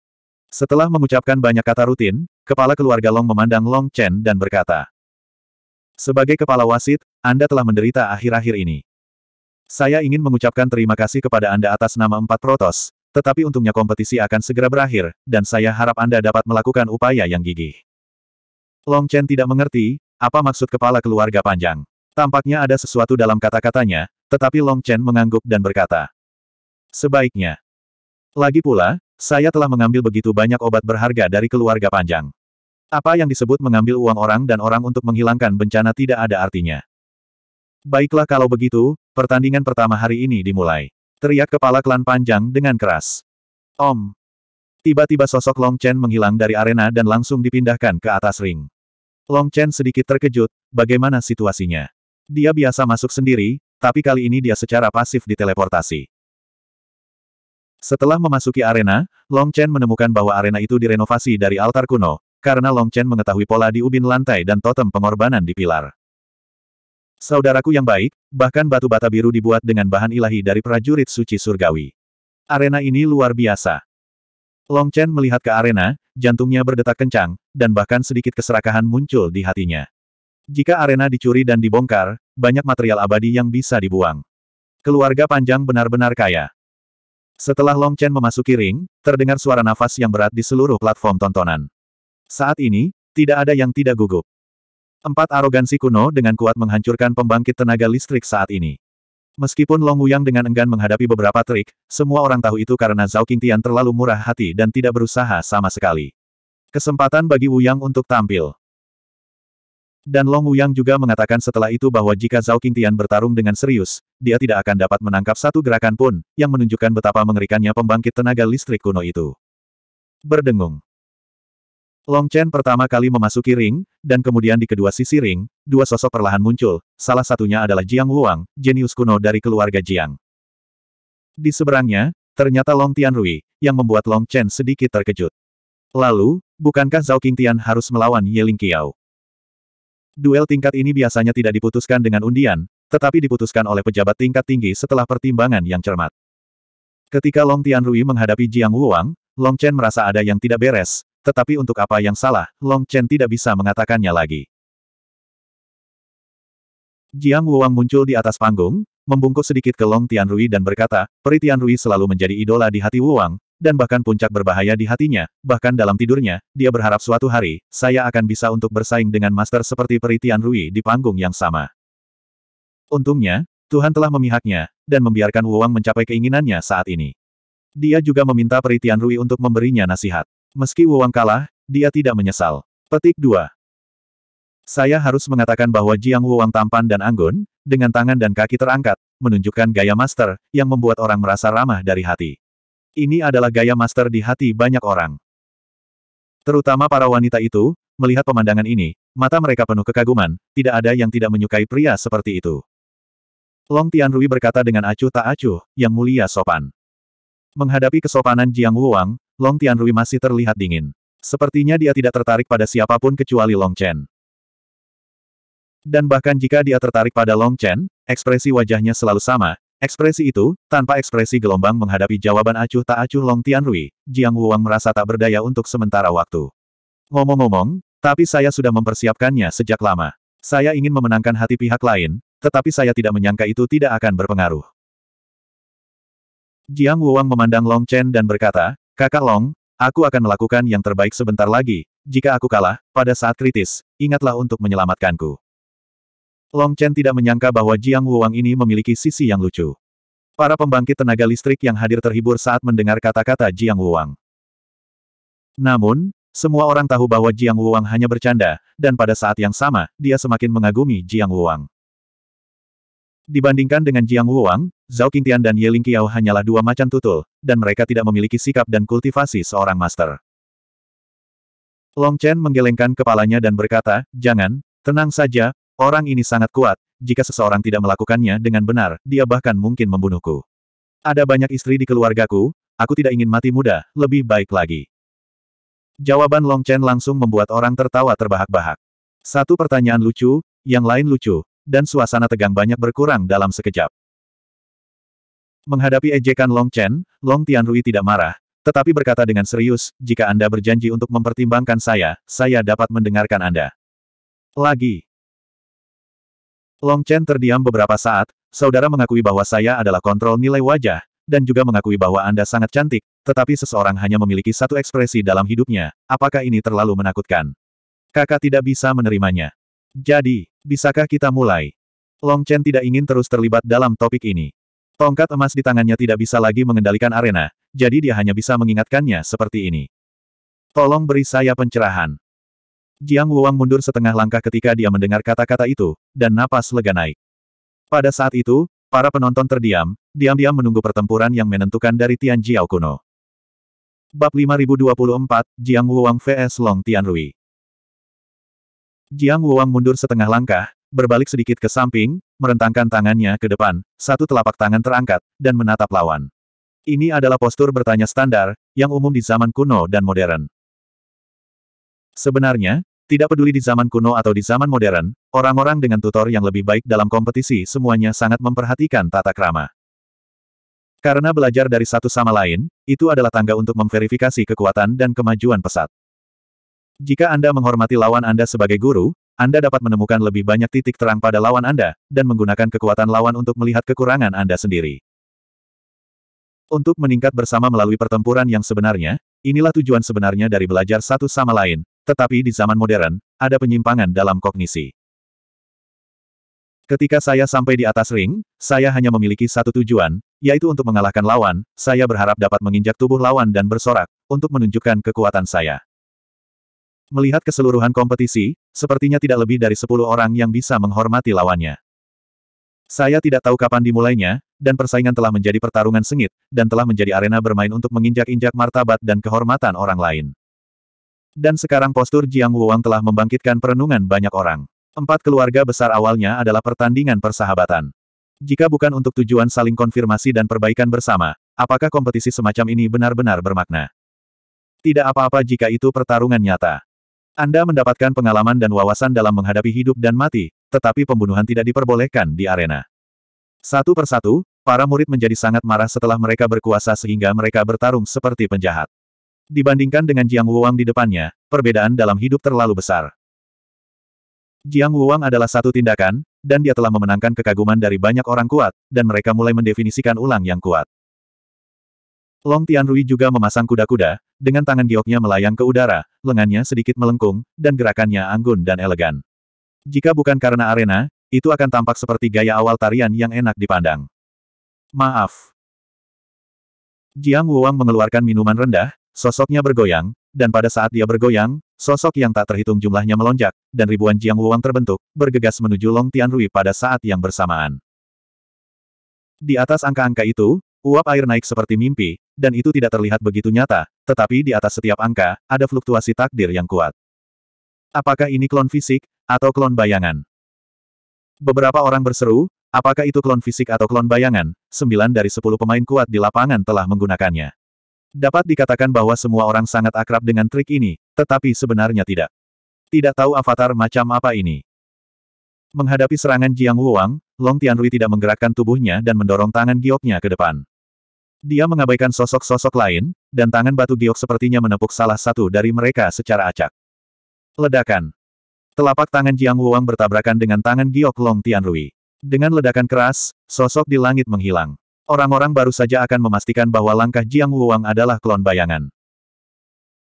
Setelah mengucapkan banyak kata rutin, kepala keluarga Long memandang Long Chen dan berkata, Sebagai kepala wasit, Anda telah menderita akhir-akhir ini. Saya ingin mengucapkan terima kasih kepada Anda atas nama empat protos, tetapi untungnya kompetisi akan segera berakhir, dan saya harap Anda dapat melakukan upaya yang gigih. Long Chen tidak mengerti, apa maksud kepala keluarga panjang. Tampaknya ada sesuatu dalam kata-katanya, tetapi Long Chen mengangguk dan berkata. Sebaiknya. Lagi pula, saya telah mengambil begitu banyak obat berharga dari keluarga panjang. Apa yang disebut mengambil uang orang dan orang untuk menghilangkan bencana tidak ada artinya. Baiklah kalau begitu, pertandingan pertama hari ini dimulai. Teriak kepala klan panjang dengan keras. Om. Tiba-tiba sosok Long Chen menghilang dari arena dan langsung dipindahkan ke atas ring. Long Chen sedikit terkejut, bagaimana situasinya. Dia biasa masuk sendiri, tapi kali ini dia secara pasif diteleportasi. Setelah memasuki arena, Long Chen menemukan bahwa arena itu direnovasi dari altar kuno, karena Long Chen mengetahui pola di ubin lantai dan totem pengorbanan di pilar. Saudaraku yang baik, bahkan batu bata biru dibuat dengan bahan ilahi dari prajurit suci surgawi. Arena ini luar biasa. Long Chen melihat ke arena, jantungnya berdetak kencang, dan bahkan sedikit keserakahan muncul di hatinya. Jika arena dicuri dan dibongkar, banyak material abadi yang bisa dibuang. Keluarga panjang benar-benar kaya. Setelah Long Chen memasuki ring, terdengar suara nafas yang berat di seluruh platform tontonan. Saat ini, tidak ada yang tidak gugup. Empat arogansi kuno dengan kuat menghancurkan pembangkit tenaga listrik saat ini. Meskipun Long Wuyang dengan enggan menghadapi beberapa trik, semua orang tahu itu karena Zhao Qingtian terlalu murah hati dan tidak berusaha sama sekali. Kesempatan bagi Wuyang untuk tampil. Dan Long Wuyang juga mengatakan setelah itu bahwa jika Zhao Tian bertarung dengan serius, dia tidak akan dapat menangkap satu gerakan pun, yang menunjukkan betapa mengerikannya pembangkit tenaga listrik kuno itu. Berdengung. Long Chen pertama kali memasuki ring, dan kemudian di kedua sisi ring, dua sosok perlahan muncul, salah satunya adalah Jiang Wuang, jenius kuno dari keluarga Jiang. Di seberangnya, ternyata Long Tian Rui, yang membuat Long Chen sedikit terkejut. Lalu, bukankah Zhao Tian harus melawan Ye Ling Qiao? Duel tingkat ini biasanya tidak diputuskan dengan undian, tetapi diputuskan oleh pejabat tingkat tinggi setelah pertimbangan yang cermat. Ketika Long Tianrui menghadapi Jiang Wuang, Long Chen merasa ada yang tidak beres, tetapi untuk apa yang salah, Long Chen tidak bisa mengatakannya lagi. Jiang Wuang muncul di atas panggung, membungkuk sedikit ke Long Tianrui dan berkata, Peri Tianrui selalu menjadi idola di hati Wuang, dan bahkan puncak berbahaya di hatinya, bahkan dalam tidurnya, dia berharap suatu hari, saya akan bisa untuk bersaing dengan master seperti Peritian Rui di panggung yang sama. Untungnya, Tuhan telah memihaknya, dan membiarkan Wang mencapai keinginannya saat ini. Dia juga meminta Peritian Rui untuk memberinya nasihat. Meski Wang kalah, dia tidak menyesal. Petik 2. Saya harus mengatakan bahwa Jiang Wang tampan dan anggun, dengan tangan dan kaki terangkat, menunjukkan gaya master, yang membuat orang merasa ramah dari hati. Ini adalah gaya master di hati banyak orang. Terutama para wanita itu, melihat pemandangan ini, mata mereka penuh kekaguman, tidak ada yang tidak menyukai pria seperti itu. Long Tianrui berkata dengan acuh tak acuh, yang mulia sopan. Menghadapi kesopanan Jiang Wuang, Long Tianrui masih terlihat dingin. Sepertinya dia tidak tertarik pada siapapun kecuali Long Chen. Dan bahkan jika dia tertarik pada Long Chen, ekspresi wajahnya selalu sama, Ekspresi itu, tanpa ekspresi gelombang menghadapi jawaban acuh tak acuh Long Tianrui, Jiang Wuang merasa tak berdaya untuk sementara waktu. Ngomong-ngomong, tapi saya sudah mempersiapkannya sejak lama. Saya ingin memenangkan hati pihak lain, tetapi saya tidak menyangka itu tidak akan berpengaruh. Jiang Wuang memandang Long Chen dan berkata, Kakak Long, aku akan melakukan yang terbaik sebentar lagi, jika aku kalah, pada saat kritis, ingatlah untuk menyelamatkanku. Long Chen tidak menyangka bahwa Jiang Wuang ini memiliki sisi yang lucu. Para pembangkit tenaga listrik yang hadir terhibur saat mendengar kata-kata Jiang Wuang. Namun, semua orang tahu bahwa Jiang Wuang hanya bercanda, dan pada saat yang sama, dia semakin mengagumi Jiang Wuang. Dibandingkan dengan Jiang Wuang, Zhao Qingtian dan Ye Lingqiao hanyalah dua macan tutul, dan mereka tidak memiliki sikap dan kultivasi seorang master. Long Chen menggelengkan kepalanya dan berkata, Jangan, tenang saja, Orang ini sangat kuat, jika seseorang tidak melakukannya dengan benar, dia bahkan mungkin membunuhku. Ada banyak istri di keluargaku, aku tidak ingin mati muda, lebih baik lagi. Jawaban Long Chen langsung membuat orang tertawa terbahak-bahak. Satu pertanyaan lucu, yang lain lucu, dan suasana tegang banyak berkurang dalam sekejap. Menghadapi ejekan Long Chen, Long Tianrui tidak marah, tetapi berkata dengan serius, jika Anda berjanji untuk mempertimbangkan saya, saya dapat mendengarkan Anda. Lagi, Long Chen terdiam beberapa saat, saudara mengakui bahwa saya adalah kontrol nilai wajah, dan juga mengakui bahwa Anda sangat cantik, tetapi seseorang hanya memiliki satu ekspresi dalam hidupnya, apakah ini terlalu menakutkan? Kakak tidak bisa menerimanya. Jadi, bisakah kita mulai? Long Chen tidak ingin terus terlibat dalam topik ini. Tongkat emas di tangannya tidak bisa lagi mengendalikan arena, jadi dia hanya bisa mengingatkannya seperti ini. Tolong beri saya pencerahan. Jiang Wuang mundur setengah langkah ketika dia mendengar kata-kata itu, dan napas lega naik. Pada saat itu, para penonton terdiam, diam-diam menunggu pertempuran yang menentukan dari Tian Jiao kuno. Bab 5024, Jiang Wuang vs Long Tianrui. Jiang Wuang mundur setengah langkah, berbalik sedikit ke samping, merentangkan tangannya ke depan, satu telapak tangan terangkat, dan menatap lawan. Ini adalah postur bertanya standar, yang umum di zaman kuno dan modern. Sebenarnya, tidak peduli di zaman kuno atau di zaman modern, orang-orang dengan tutor yang lebih baik dalam kompetisi semuanya sangat memperhatikan tata krama. Karena belajar dari satu sama lain, itu adalah tangga untuk memverifikasi kekuatan dan kemajuan pesat. Jika Anda menghormati lawan Anda sebagai guru, Anda dapat menemukan lebih banyak titik terang pada lawan Anda, dan menggunakan kekuatan lawan untuk melihat kekurangan Anda sendiri. Untuk meningkat bersama melalui pertempuran yang sebenarnya, inilah tujuan sebenarnya dari belajar satu sama lain, tetapi di zaman modern, ada penyimpangan dalam kognisi. Ketika saya sampai di atas ring, saya hanya memiliki satu tujuan, yaitu untuk mengalahkan lawan, saya berharap dapat menginjak tubuh lawan dan bersorak, untuk menunjukkan kekuatan saya. Melihat keseluruhan kompetisi, sepertinya tidak lebih dari 10 orang yang bisa menghormati lawannya. Saya tidak tahu kapan dimulainya, dan persaingan telah menjadi pertarungan sengit, dan telah menjadi arena bermain untuk menginjak-injak martabat dan kehormatan orang lain. Dan sekarang postur Jiang Wuang telah membangkitkan perenungan banyak orang. Empat keluarga besar awalnya adalah pertandingan persahabatan. Jika bukan untuk tujuan saling konfirmasi dan perbaikan bersama, apakah kompetisi semacam ini benar-benar bermakna? Tidak apa-apa jika itu pertarungan nyata. Anda mendapatkan pengalaman dan wawasan dalam menghadapi hidup dan mati, tetapi pembunuhan tidak diperbolehkan di arena. Satu persatu, para murid menjadi sangat marah setelah mereka berkuasa sehingga mereka bertarung seperti penjahat. Dibandingkan dengan Jiang Wuang di depannya, perbedaan dalam hidup terlalu besar. Jiang Wuang adalah satu tindakan, dan dia telah memenangkan kekaguman dari banyak orang kuat, dan mereka mulai mendefinisikan ulang yang kuat. Long Tianrui juga memasang kuda-kuda, dengan tangan gioknya melayang ke udara, lengannya sedikit melengkung, dan gerakannya anggun dan elegan. Jika bukan karena arena, itu akan tampak seperti gaya awal tarian yang enak dipandang. Maaf. Jiang Wuang mengeluarkan minuman rendah, Sosoknya bergoyang, dan pada saat dia bergoyang, sosok yang tak terhitung jumlahnya melonjak, dan ribuan Jiang Wuang terbentuk, bergegas menuju Long Tianrui pada saat yang bersamaan. Di atas angka-angka itu, uap air naik seperti mimpi, dan itu tidak terlihat begitu nyata, tetapi di atas setiap angka, ada fluktuasi takdir yang kuat. Apakah ini klon fisik, atau klon bayangan? Beberapa orang berseru, apakah itu klon fisik atau klon bayangan, sembilan dari sepuluh pemain kuat di lapangan telah menggunakannya. Dapat dikatakan bahwa semua orang sangat akrab dengan trik ini, tetapi sebenarnya tidak. Tidak tahu avatar macam apa ini. Menghadapi serangan Jiang Wuang, Long Tianrui tidak menggerakkan tubuhnya dan mendorong tangan gioknya ke depan. Dia mengabaikan sosok-sosok lain, dan tangan batu giok sepertinya menepuk salah satu dari mereka secara acak. Ledakan. Telapak tangan Jiang Wuang bertabrakan dengan tangan giok Long Tianrui. Dengan ledakan keras, sosok di langit menghilang. Orang-orang baru saja akan memastikan bahwa langkah Jiang Wuang adalah klon bayangan.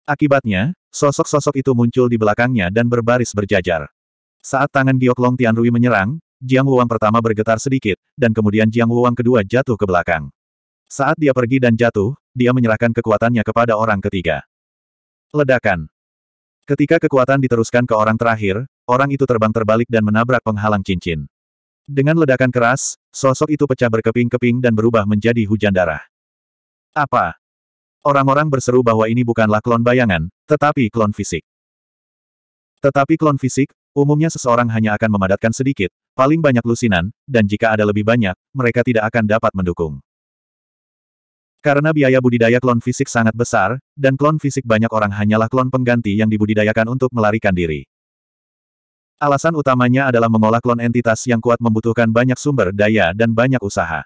Akibatnya, sosok-sosok itu muncul di belakangnya dan berbaris berjajar. Saat tangan Gioklong Tianrui menyerang, Jiang Wuang pertama bergetar sedikit, dan kemudian Jiang Wuang kedua jatuh ke belakang. Saat dia pergi dan jatuh, dia menyerahkan kekuatannya kepada orang ketiga. Ledakan. Ketika kekuatan diteruskan ke orang terakhir, orang itu terbang terbalik dan menabrak penghalang cincin. Dengan ledakan keras, sosok itu pecah berkeping-keping dan berubah menjadi hujan darah. Apa? Orang-orang berseru bahwa ini bukanlah klon bayangan, tetapi klon fisik. Tetapi klon fisik, umumnya seseorang hanya akan memadatkan sedikit, paling banyak lusinan, dan jika ada lebih banyak, mereka tidak akan dapat mendukung. Karena biaya budidaya klon fisik sangat besar, dan klon fisik banyak orang hanyalah klon pengganti yang dibudidayakan untuk melarikan diri. Alasan utamanya adalah mengolah klon entitas yang kuat membutuhkan banyak sumber daya dan banyak usaha.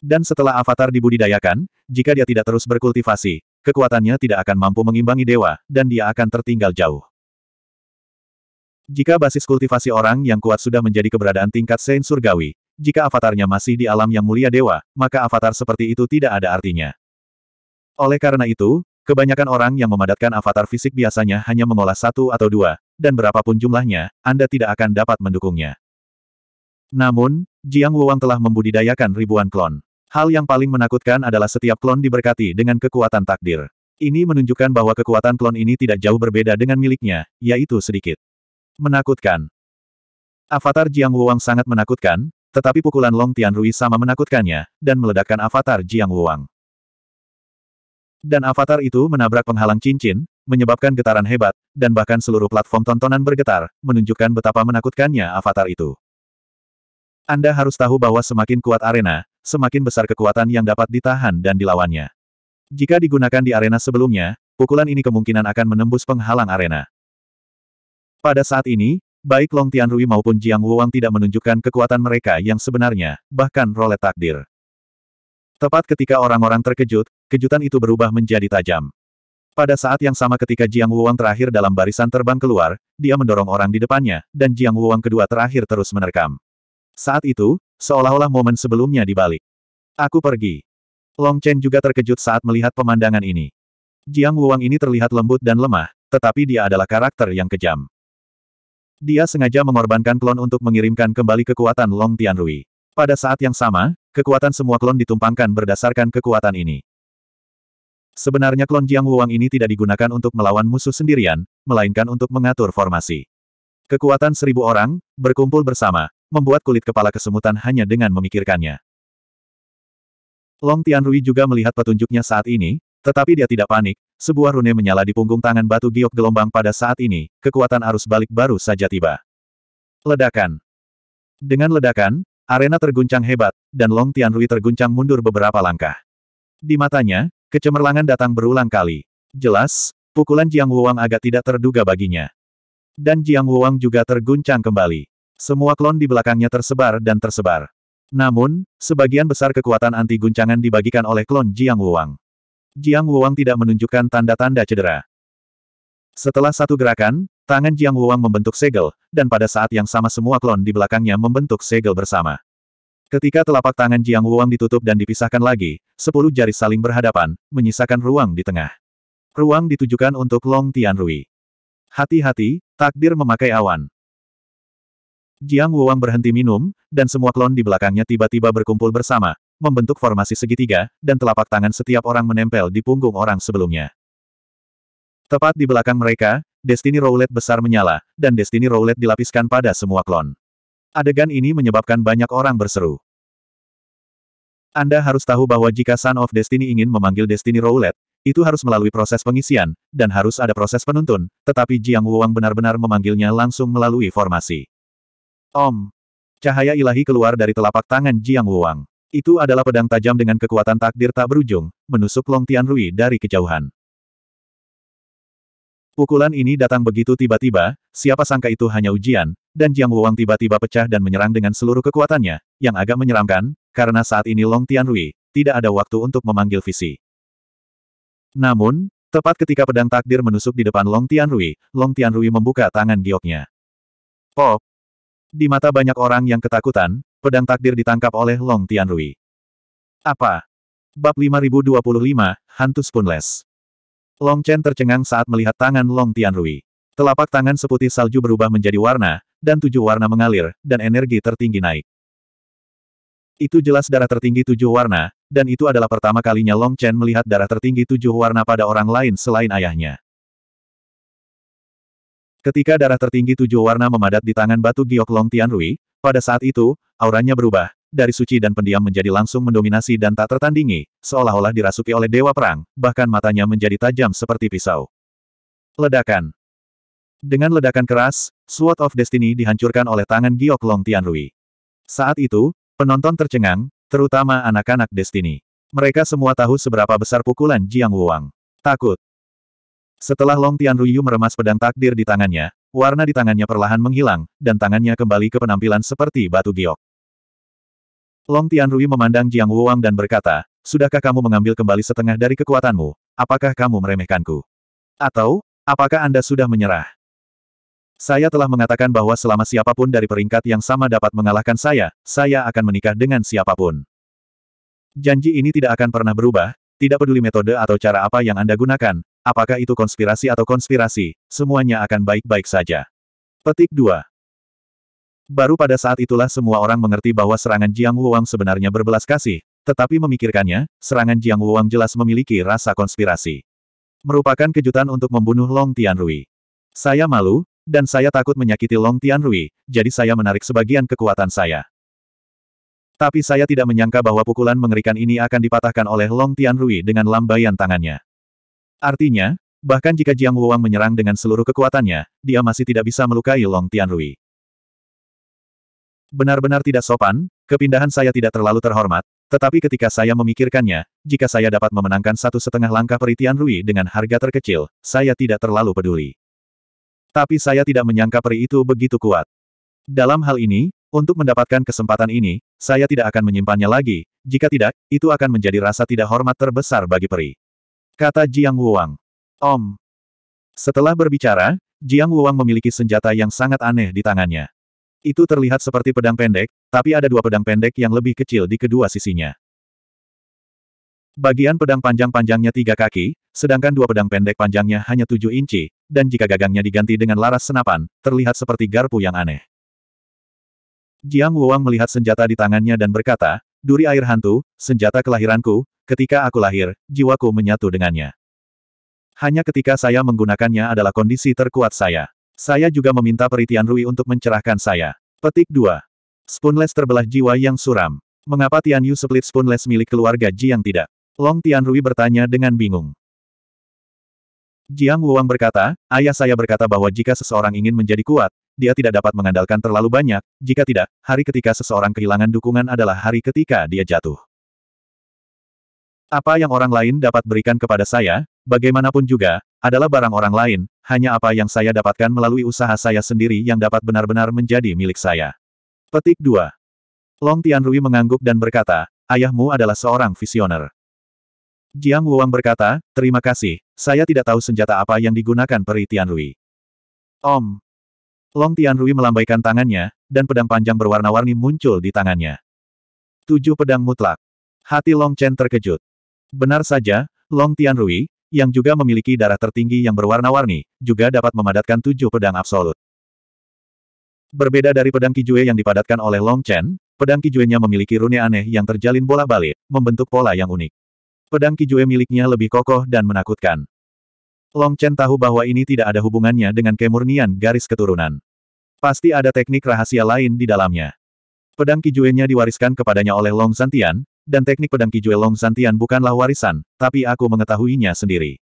Dan setelah avatar dibudidayakan, jika dia tidak terus berkultivasi, kekuatannya tidak akan mampu mengimbangi dewa, dan dia akan tertinggal jauh. Jika basis kultivasi orang yang kuat sudah menjadi keberadaan tingkat Saint Surgawi, jika avatarnya masih di alam yang mulia dewa, maka avatar seperti itu tidak ada artinya. Oleh karena itu, Kebanyakan orang yang memadatkan avatar fisik biasanya hanya mengolah satu atau dua, dan berapapun jumlahnya, Anda tidak akan dapat mendukungnya. Namun, Jiang Wuwang telah membudidayakan ribuan klon. Hal yang paling menakutkan adalah setiap klon diberkati dengan kekuatan takdir. Ini menunjukkan bahwa kekuatan klon ini tidak jauh berbeda dengan miliknya, yaitu sedikit. Menakutkan. Avatar Jiang Wuwang sangat menakutkan, tetapi pukulan Long Tian Rui sama menakutkannya, dan meledakkan avatar Jiang Wuwang. Dan avatar itu menabrak penghalang cincin, menyebabkan getaran hebat, dan bahkan seluruh platform tontonan bergetar, menunjukkan betapa menakutkannya avatar itu. Anda harus tahu bahwa semakin kuat arena, semakin besar kekuatan yang dapat ditahan dan dilawannya. Jika digunakan di arena sebelumnya, pukulan ini kemungkinan akan menembus penghalang arena. Pada saat ini, baik Long Tianrui maupun Jiang Wuang tidak menunjukkan kekuatan mereka yang sebenarnya, bahkan rolet takdir. Tepat ketika orang-orang terkejut, kejutan itu berubah menjadi tajam. Pada saat yang sama ketika Jiang Wuang terakhir dalam barisan terbang keluar, dia mendorong orang di depannya, dan Jiang Wuang kedua terakhir terus menerkam. Saat itu, seolah-olah momen sebelumnya dibalik. Aku pergi. Long Chen juga terkejut saat melihat pemandangan ini. Jiang Wuang ini terlihat lembut dan lemah, tetapi dia adalah karakter yang kejam. Dia sengaja mengorbankan klon untuk mengirimkan kembali kekuatan Long Tianrui. Pada saat yang sama, kekuatan semua klon ditumpangkan berdasarkan kekuatan ini. Sebenarnya klon Jiang Wuang ini tidak digunakan untuk melawan musuh sendirian, melainkan untuk mengatur formasi. Kekuatan seribu orang, berkumpul bersama, membuat kulit kepala kesemutan hanya dengan memikirkannya. Long Tianrui juga melihat petunjuknya saat ini, tetapi dia tidak panik, sebuah rune menyala di punggung tangan batu giok gelombang pada saat ini, kekuatan arus balik baru saja tiba. Ledakan. Dengan ledakan, arena terguncang hebat, dan Long Tianrui terguncang mundur beberapa langkah. Di matanya, Kecemerlangan datang berulang kali. Jelas, pukulan Jiang Wuang agak tidak terduga baginya. Dan Jiang Wuang juga terguncang kembali. Semua klon di belakangnya tersebar dan tersebar. Namun, sebagian besar kekuatan anti-guncangan dibagikan oleh klon Jiang Wuang. Jiang Wuang tidak menunjukkan tanda-tanda cedera. Setelah satu gerakan, tangan Jiang Wuang membentuk segel, dan pada saat yang sama semua klon di belakangnya membentuk segel bersama. Ketika telapak tangan Jiang Wang ditutup dan dipisahkan lagi, sepuluh jari saling berhadapan, menyisakan ruang di tengah. Ruang ditujukan untuk Long Tianrui. Hati-hati, takdir memakai awan. Jiang Wang berhenti minum, dan semua klon di belakangnya tiba-tiba berkumpul bersama, membentuk formasi segitiga, dan telapak tangan setiap orang menempel di punggung orang sebelumnya. Tepat di belakang mereka, Destiny Roulette besar menyala, dan Destiny Roulette dilapiskan pada semua klon. Adegan ini menyebabkan banyak orang berseru. Anda harus tahu bahwa jika Son of Destiny ingin memanggil Destiny Roulette, itu harus melalui proses pengisian, dan harus ada proses penuntun, tetapi Jiang Wuang benar-benar memanggilnya langsung melalui formasi. Om. Cahaya ilahi keluar dari telapak tangan Jiang Wuang. Itu adalah pedang tajam dengan kekuatan takdir tak berujung, menusuk Long Tian Rui dari kejauhan. Pukulan ini datang begitu tiba-tiba, siapa sangka itu hanya ujian, dan Jiang Wuang tiba-tiba pecah dan menyerang dengan seluruh kekuatannya, yang agak menyeramkan, karena saat ini Long Tian Rui tidak ada waktu untuk memanggil visi. Namun, tepat ketika pedang takdir menusuk di depan Long Tian Rui, Long Tian Rui membuka tangan gioknya. Pop! Di mata banyak orang yang ketakutan, pedang takdir ditangkap oleh Long Tian Rui. Apa? Bab 5025, Hantu Spoonless Long Chen tercengang saat melihat tangan Long Tianrui. Telapak tangan seputih salju berubah menjadi warna, dan tujuh warna mengalir, dan energi tertinggi naik. Itu jelas darah tertinggi tujuh warna, dan itu adalah pertama kalinya Long Chen melihat darah tertinggi tujuh warna pada orang lain selain ayahnya. Ketika darah tertinggi tujuh warna memadat di tangan batu giok Long Tianrui, pada saat itu, auranya berubah, dari suci dan pendiam menjadi langsung mendominasi dan tak tertandingi, seolah-olah dirasuki oleh dewa perang, bahkan matanya menjadi tajam seperti pisau. Ledakan Dengan ledakan keras, Sword of Destiny dihancurkan oleh tangan Giok Tian Tianrui. Saat itu, penonton tercengang, terutama anak-anak Destiny. Mereka semua tahu seberapa besar pukulan Jiang Wuang. Takut. Setelah Long Tian Yu meremas pedang takdir di tangannya, warna di tangannya perlahan menghilang, dan tangannya kembali ke penampilan seperti batu giok. Long Tianrui memandang Jiang Wuang dan berkata, Sudahkah kamu mengambil kembali setengah dari kekuatanmu? Apakah kamu meremehkanku? Atau, apakah Anda sudah menyerah? Saya telah mengatakan bahwa selama siapapun dari peringkat yang sama dapat mengalahkan saya, saya akan menikah dengan siapapun. Janji ini tidak akan pernah berubah, tidak peduli metode atau cara apa yang Anda gunakan, apakah itu konspirasi atau konspirasi, semuanya akan baik-baik saja. Petik 2. Baru pada saat itulah semua orang mengerti bahwa serangan Jiang Wuang sebenarnya berbelas kasih, tetapi memikirkannya, serangan Jiang Wuang jelas memiliki rasa konspirasi. Merupakan kejutan untuk membunuh Long Tianrui. Saya malu, dan saya takut menyakiti Long Tianrui, jadi saya menarik sebagian kekuatan saya. Tapi saya tidak menyangka bahwa pukulan mengerikan ini akan dipatahkan oleh Long Tianrui dengan lambaian tangannya. Artinya, bahkan jika Jiang Wuang menyerang dengan seluruh kekuatannya, dia masih tidak bisa melukai Long Tianrui. Benar-benar tidak sopan, kepindahan saya tidak terlalu terhormat, tetapi ketika saya memikirkannya, jika saya dapat memenangkan satu setengah langkah peritian Rui dengan harga terkecil, saya tidak terlalu peduli. Tapi saya tidak menyangka peri itu begitu kuat. Dalam hal ini, untuk mendapatkan kesempatan ini, saya tidak akan menyimpannya lagi. Jika tidak, itu akan menjadi rasa tidak hormat terbesar bagi peri. Kata Jiang Wuang. Om. Setelah berbicara, Jiang Wuang memiliki senjata yang sangat aneh di tangannya. Itu terlihat seperti pedang pendek, tapi ada dua pedang pendek yang lebih kecil di kedua sisinya. Bagian pedang panjang panjangnya tiga kaki, sedangkan dua pedang pendek panjangnya hanya tujuh inci, dan jika gagangnya diganti dengan laras senapan, terlihat seperti garpu yang aneh. Jiang Wuang melihat senjata di tangannya dan berkata, Duri air hantu, senjata kelahiranku, ketika aku lahir, jiwaku menyatu dengannya. Hanya ketika saya menggunakannya adalah kondisi terkuat saya. Saya juga meminta Peritian Rui untuk mencerahkan saya. Petik 2. Spoonless terbelah jiwa yang suram. Mengapa Tian Yu split spoonless milik keluarga Ji yang tidak? Long Tian Rui bertanya dengan bingung. Jiang Wuang berkata, ayah saya berkata bahwa jika seseorang ingin menjadi kuat, dia tidak dapat mengandalkan terlalu banyak, jika tidak, hari ketika seseorang kehilangan dukungan adalah hari ketika dia jatuh. Apa yang orang lain dapat berikan kepada saya, Bagaimanapun juga, adalah barang orang lain, hanya apa yang saya dapatkan melalui usaha saya sendiri yang dapat benar-benar menjadi milik saya. Petik 2. Long Tianrui mengangguk dan berkata, ayahmu adalah seorang visioner. Jiang Wuang berkata, terima kasih, saya tidak tahu senjata apa yang digunakan peri Tianrui. Om. Long Tianrui melambaikan tangannya, dan pedang panjang berwarna-warni muncul di tangannya. Tujuh pedang mutlak. Hati Long Chen terkejut. Benar saja, Long Tianrui, yang juga memiliki darah tertinggi yang berwarna-warni, juga dapat memadatkan tujuh pedang absolut. Berbeda dari pedang Kijue yang dipadatkan oleh Long Chen, pedang Kijue-nya memiliki rune aneh yang terjalin bola-balik, membentuk pola yang unik. Pedang Kijue miliknya lebih kokoh dan menakutkan. Long Chen tahu bahwa ini tidak ada hubungannya dengan kemurnian garis keturunan. Pasti ada teknik rahasia lain di dalamnya. Pedang Kijue-nya diwariskan kepadanya oleh Long Santian, dan teknik pedang Kijue Long Santian bukanlah warisan, tapi aku mengetahuinya sendiri.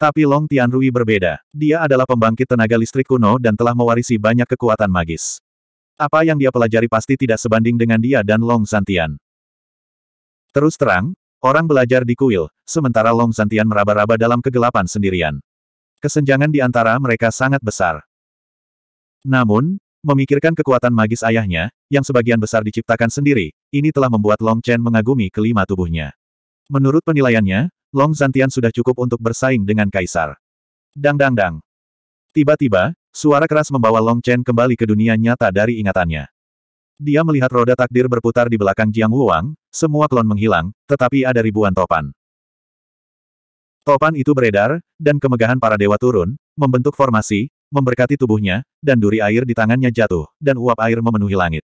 Tapi Long tian rui berbeda. Dia adalah pembangkit tenaga listrik kuno dan telah mewarisi banyak kekuatan magis. Apa yang dia pelajari pasti tidak sebanding dengan dia dan Long Santian. Terus terang, orang belajar di kuil, sementara Long Santian meraba-raba dalam kegelapan sendirian. Kesenjangan di antara mereka sangat besar. Namun, Memikirkan kekuatan magis ayahnya, yang sebagian besar diciptakan sendiri, ini telah membuat Long Chen mengagumi kelima tubuhnya. Menurut penilaiannya, Long Zantian sudah cukup untuk bersaing dengan Kaisar. Dang-dang-dang. Tiba-tiba, suara keras membawa Long Chen kembali ke dunia nyata dari ingatannya. Dia melihat roda takdir berputar di belakang Jiang Wuang, semua klon menghilang, tetapi ada ribuan topan. Topan itu beredar, dan kemegahan para dewa turun, membentuk formasi, memberkati tubuhnya, dan duri air di tangannya jatuh, dan uap air memenuhi langit.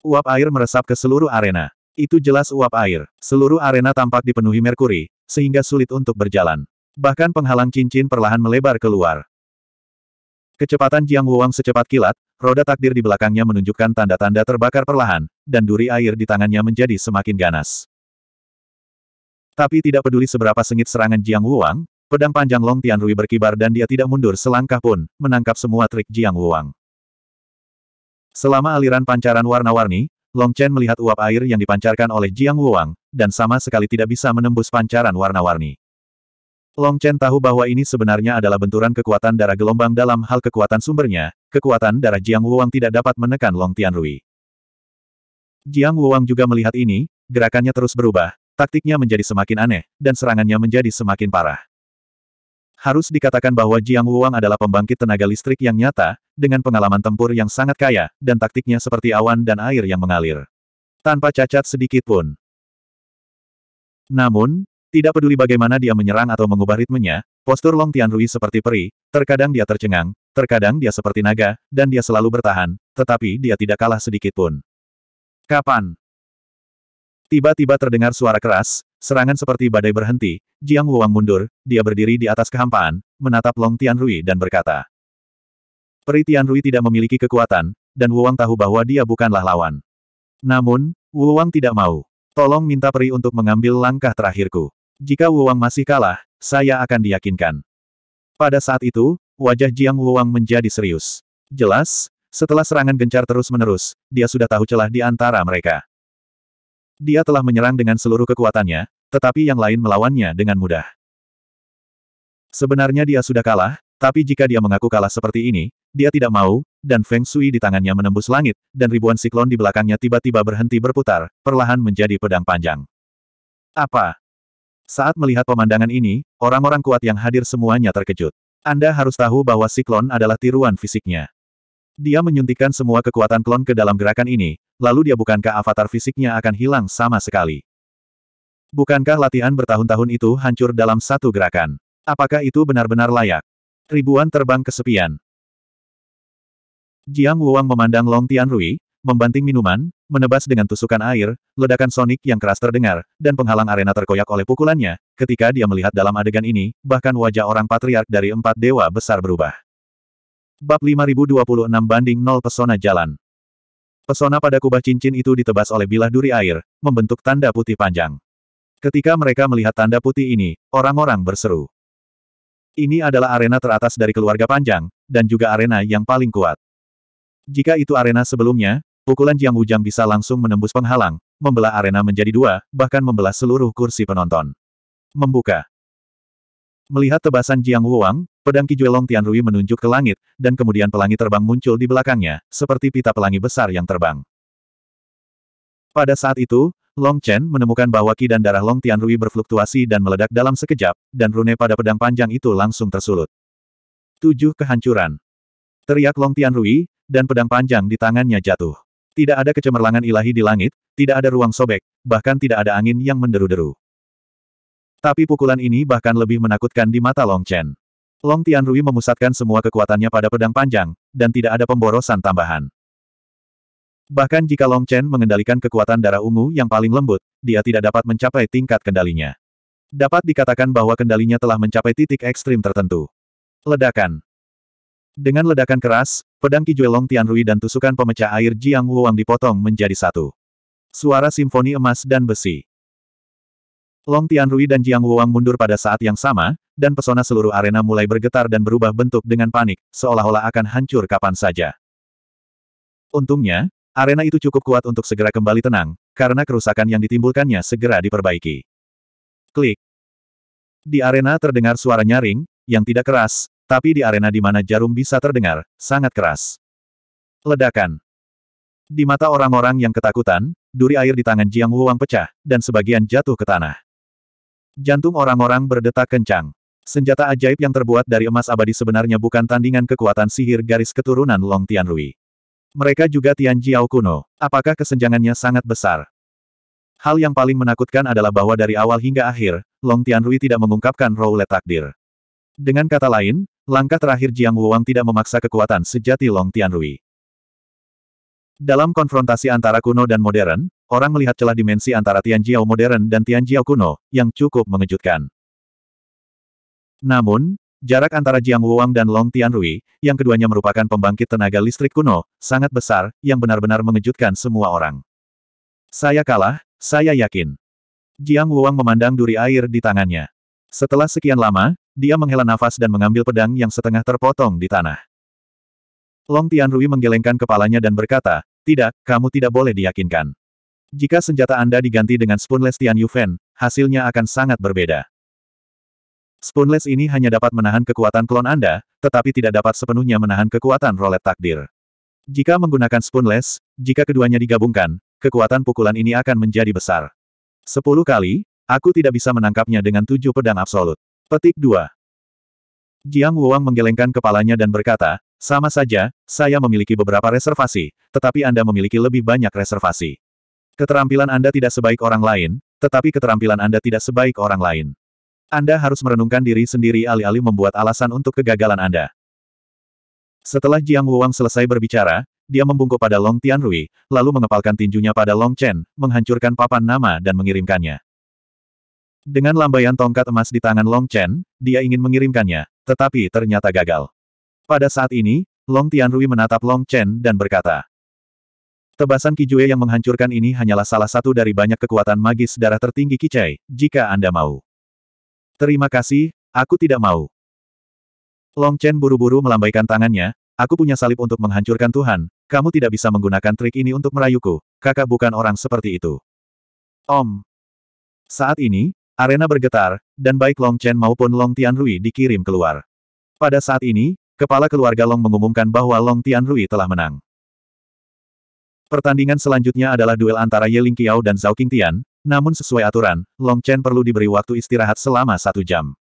Uap air meresap ke seluruh arena. Itu jelas uap air. Seluruh arena tampak dipenuhi merkuri, sehingga sulit untuk berjalan. Bahkan penghalang cincin perlahan melebar keluar. Kecepatan Jiang Wuang secepat kilat, roda takdir di belakangnya menunjukkan tanda-tanda terbakar perlahan, dan duri air di tangannya menjadi semakin ganas. Tapi tidak peduli seberapa sengit serangan Jiang Wuang, Pedang panjang Long Tianrui berkibar dan dia tidak mundur selangkah pun, menangkap semua trik Jiang Wuang. Selama aliran pancaran warna-warni, Long Chen melihat uap air yang dipancarkan oleh Jiang Wuang, dan sama sekali tidak bisa menembus pancaran warna-warni. Long Chen tahu bahwa ini sebenarnya adalah benturan kekuatan darah gelombang dalam hal kekuatan sumbernya, kekuatan darah Jiang Wuang tidak dapat menekan Long Tianrui. Jiang Wuang juga melihat ini, gerakannya terus berubah, taktiknya menjadi semakin aneh, dan serangannya menjadi semakin parah. Harus dikatakan bahwa Jiang Wuang adalah pembangkit tenaga listrik yang nyata, dengan pengalaman tempur yang sangat kaya, dan taktiknya seperti awan dan air yang mengalir. Tanpa cacat sedikit pun. Namun, tidak peduli bagaimana dia menyerang atau mengubah ritmenya, postur Long Tianrui seperti peri, terkadang dia tercengang, terkadang dia seperti naga, dan dia selalu bertahan, tetapi dia tidak kalah sedikit pun. Kapan? Tiba-tiba terdengar suara keras, Serangan seperti badai berhenti, Jiang Wuang mundur, dia berdiri di atas kehampaan, menatap Long Tianrui dan berkata. Peri Tianrui tidak memiliki kekuatan, dan Wuang tahu bahwa dia bukanlah lawan. Namun, Wuang tidak mau. Tolong minta Peri untuk mengambil langkah terakhirku. Jika Wuang masih kalah, saya akan diyakinkan. Pada saat itu, wajah Jiang Wuang menjadi serius. Jelas, setelah serangan gencar terus-menerus, dia sudah tahu celah di antara mereka. Dia telah menyerang dengan seluruh kekuatannya, tetapi yang lain melawannya dengan mudah. Sebenarnya dia sudah kalah, tapi jika dia mengaku kalah seperti ini, dia tidak mau, dan Feng Shui di tangannya menembus langit, dan ribuan siklon di belakangnya tiba-tiba berhenti berputar, perlahan menjadi pedang panjang. Apa? Saat melihat pemandangan ini, orang-orang kuat yang hadir semuanya terkejut. Anda harus tahu bahwa siklon adalah tiruan fisiknya. Dia menyuntikkan semua kekuatan klon ke dalam gerakan ini, lalu dia bukankah avatar fisiknya akan hilang sama sekali? Bukankah latihan bertahun-tahun itu hancur dalam satu gerakan? Apakah itu benar-benar layak? Ribuan terbang kesepian. Jiang Wuang memandang Long Tianrui, membanting minuman, menebas dengan tusukan air, ledakan sonik yang keras terdengar, dan penghalang arena terkoyak oleh pukulannya, ketika dia melihat dalam adegan ini, bahkan wajah orang patriark dari empat dewa besar berubah. Bab 5026 banding 0 Pesona Jalan Pesona pada kubah cincin itu ditebas oleh bilah duri air, membentuk tanda putih panjang. Ketika mereka melihat tanda putih ini, orang-orang berseru. Ini adalah arena teratas dari keluarga panjang, dan juga arena yang paling kuat. Jika itu arena sebelumnya, pukulan Jiang Wujang bisa langsung menembus penghalang, membelah arena menjadi dua, bahkan membelah seluruh kursi penonton. Membuka. Melihat tebasan Jiang Wuang, pedang Kijue Long Tianrui menunjuk ke langit, dan kemudian pelangi terbang muncul di belakangnya, seperti pita pelangi besar yang terbang. Pada saat itu, Long Chen menemukan bahwa ki dan darah Long Tianrui berfluktuasi dan meledak dalam sekejap, dan rune pada pedang panjang itu langsung tersulut. Tujuh kehancuran. Teriak Long Tianrui, dan pedang panjang di tangannya jatuh. Tidak ada kecemerlangan ilahi di langit, tidak ada ruang sobek, bahkan tidak ada angin yang menderu-deru. Tapi pukulan ini bahkan lebih menakutkan di mata Long Chen. Long Tianrui memusatkan semua kekuatannya pada pedang panjang, dan tidak ada pemborosan tambahan. Bahkan jika Long Chen mengendalikan kekuatan darah ungu yang paling lembut, dia tidak dapat mencapai tingkat kendalinya. Dapat dikatakan bahwa kendalinya telah mencapai titik ekstrim tertentu. Ledakan. Dengan ledakan keras, pedang Kijue Long Tianrui dan tusukan pemecah air Jiang Wuang dipotong menjadi satu. Suara simfoni emas dan besi. Long Tianrui dan Jiang Wuang mundur pada saat yang sama, dan pesona seluruh arena mulai bergetar dan berubah bentuk dengan panik, seolah-olah akan hancur kapan saja. Untungnya, arena itu cukup kuat untuk segera kembali tenang, karena kerusakan yang ditimbulkannya segera diperbaiki. Klik. Di arena terdengar suara nyaring, yang tidak keras, tapi di arena di mana jarum bisa terdengar, sangat keras. Ledakan. Di mata orang-orang yang ketakutan, duri air di tangan Jiang Wuang pecah, dan sebagian jatuh ke tanah. Jantung orang-orang berdetak kencang. Senjata ajaib yang terbuat dari emas abadi sebenarnya bukan tandingan kekuatan sihir garis keturunan Long Tianrui. Mereka juga Tian Jiao kuno. Apakah kesenjangannya sangat besar? Hal yang paling menakutkan adalah bahwa dari awal hingga akhir, Long Tianrui tidak mengungkapkan roulette takdir. Dengan kata lain, langkah terakhir Jiang Wuang tidak memaksa kekuatan sejati Long Tianrui. Dalam konfrontasi antara kuno dan modern, orang melihat celah dimensi antara Tianjiao modern dan Tianjiao kuno, yang cukup mengejutkan. Namun, jarak antara Jiang Wuang dan Long Tianrui, yang keduanya merupakan pembangkit tenaga listrik kuno, sangat besar, yang benar-benar mengejutkan semua orang. Saya kalah, saya yakin. Jiang Wuang memandang duri air di tangannya. Setelah sekian lama, dia menghela nafas dan mengambil pedang yang setengah terpotong di tanah. Long Tianrui menggelengkan kepalanya dan berkata, tidak, kamu tidak boleh diyakinkan. Jika senjata Anda diganti dengan Spoonless Tian Yufen, hasilnya akan sangat berbeda. Spoonless ini hanya dapat menahan kekuatan klon Anda, tetapi tidak dapat sepenuhnya menahan kekuatan rolet takdir. Jika menggunakan Spoonless, jika keduanya digabungkan, kekuatan pukulan ini akan menjadi besar. Sepuluh kali, aku tidak bisa menangkapnya dengan tujuh pedang absolut. Petik 2. Jiang Wuang menggelengkan kepalanya dan berkata, sama saja, saya memiliki beberapa reservasi, tetapi Anda memiliki lebih banyak reservasi. Keterampilan Anda tidak sebaik orang lain, tetapi keterampilan Anda tidak sebaik orang lain. Anda harus merenungkan diri sendiri alih-alih membuat alasan untuk kegagalan Anda. Setelah Jiang Wuang selesai berbicara, dia membungkuk pada Long Tianrui, lalu mengepalkan tinjunya pada Long Chen, menghancurkan papan nama dan mengirimkannya. Dengan lambaian tongkat emas di tangan Long Chen, dia ingin mengirimkannya, tetapi ternyata gagal. Pada saat ini, Long Tianrui menatap Long Chen dan berkata, Tebasan Kijue yang menghancurkan ini hanyalah salah satu dari banyak kekuatan magis darah tertinggi Kicai, jika Anda mau. Terima kasih, aku tidak mau. Long Chen buru-buru melambaikan tangannya, aku punya salib untuk menghancurkan Tuhan, kamu tidak bisa menggunakan trik ini untuk merayuku, kakak bukan orang seperti itu. Om. Saat ini, arena bergetar, dan baik Long Chen maupun Long Tianrui dikirim keluar. Pada saat ini, Kepala keluarga Long mengumumkan bahwa Long Tianrui telah menang. Pertandingan selanjutnya adalah duel antara Ye Ling Qiao dan Zhao Qingtian, namun sesuai aturan, Long Chen perlu diberi waktu istirahat selama satu jam.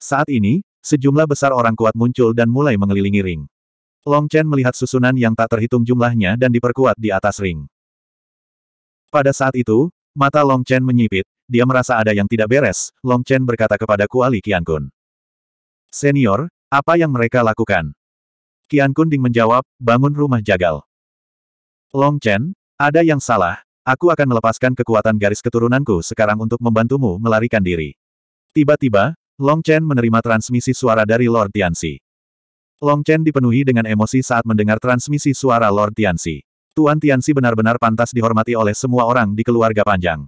Saat ini, sejumlah besar orang kuat muncul dan mulai mengelilingi ring. Long Chen melihat susunan yang tak terhitung jumlahnya dan diperkuat di atas ring. Pada saat itu, mata Long Chen menyipit, dia merasa ada yang tidak beres, Long Chen berkata kepada Kuali Qiankun. Senior, apa yang mereka lakukan? Kian Kunding menjawab, bangun rumah jagal. Long Chen, ada yang salah, aku akan melepaskan kekuatan garis keturunanku sekarang untuk membantumu melarikan diri. Tiba-tiba, Long Chen menerima transmisi suara dari Lord Tianxi. Long Chen dipenuhi dengan emosi saat mendengar transmisi suara Lord Tianxi. Tuan Tianxi benar-benar pantas dihormati oleh semua orang di keluarga panjang.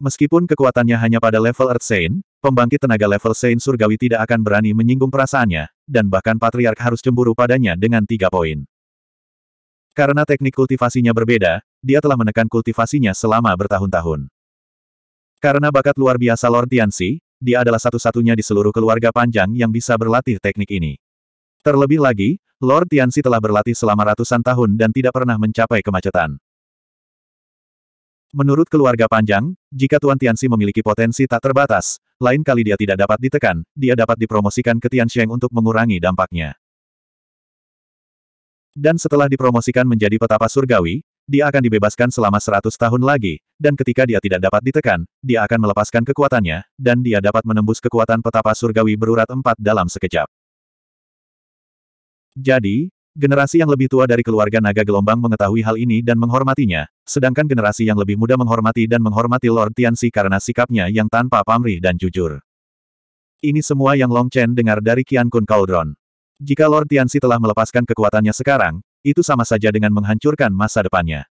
Meskipun kekuatannya hanya pada level Earth Saint, pembangkit tenaga level Saint surgawi tidak akan berani menyinggung perasaannya, dan bahkan Patriark harus cemburu padanya dengan tiga poin. Karena teknik kultivasinya berbeda, dia telah menekan kultivasinya selama bertahun-tahun. Karena bakat luar biasa Lord Tianxi, dia adalah satu-satunya di seluruh keluarga panjang yang bisa berlatih teknik ini. Terlebih lagi, Lord Tianxi telah berlatih selama ratusan tahun dan tidak pernah mencapai kemacetan. Menurut keluarga Panjang, jika Tuan Tianxi memiliki potensi tak terbatas, lain kali dia tidak dapat ditekan, dia dapat dipromosikan ke Tianxiang untuk mengurangi dampaknya. Dan setelah dipromosikan menjadi petapa surgawi, dia akan dibebaskan selama 100 tahun lagi, dan ketika dia tidak dapat ditekan, dia akan melepaskan kekuatannya, dan dia dapat menembus kekuatan petapa surgawi berurat empat dalam sekejap. Jadi, Generasi yang lebih tua dari keluarga naga gelombang mengetahui hal ini dan menghormatinya, sedangkan generasi yang lebih muda menghormati dan menghormati Lord Tianxi karena sikapnya yang tanpa pamrih dan jujur. Ini semua yang Long Chen dengar dari Qian Kun Cauldron. Jika Lord Tianxi telah melepaskan kekuatannya sekarang, itu sama saja dengan menghancurkan masa depannya.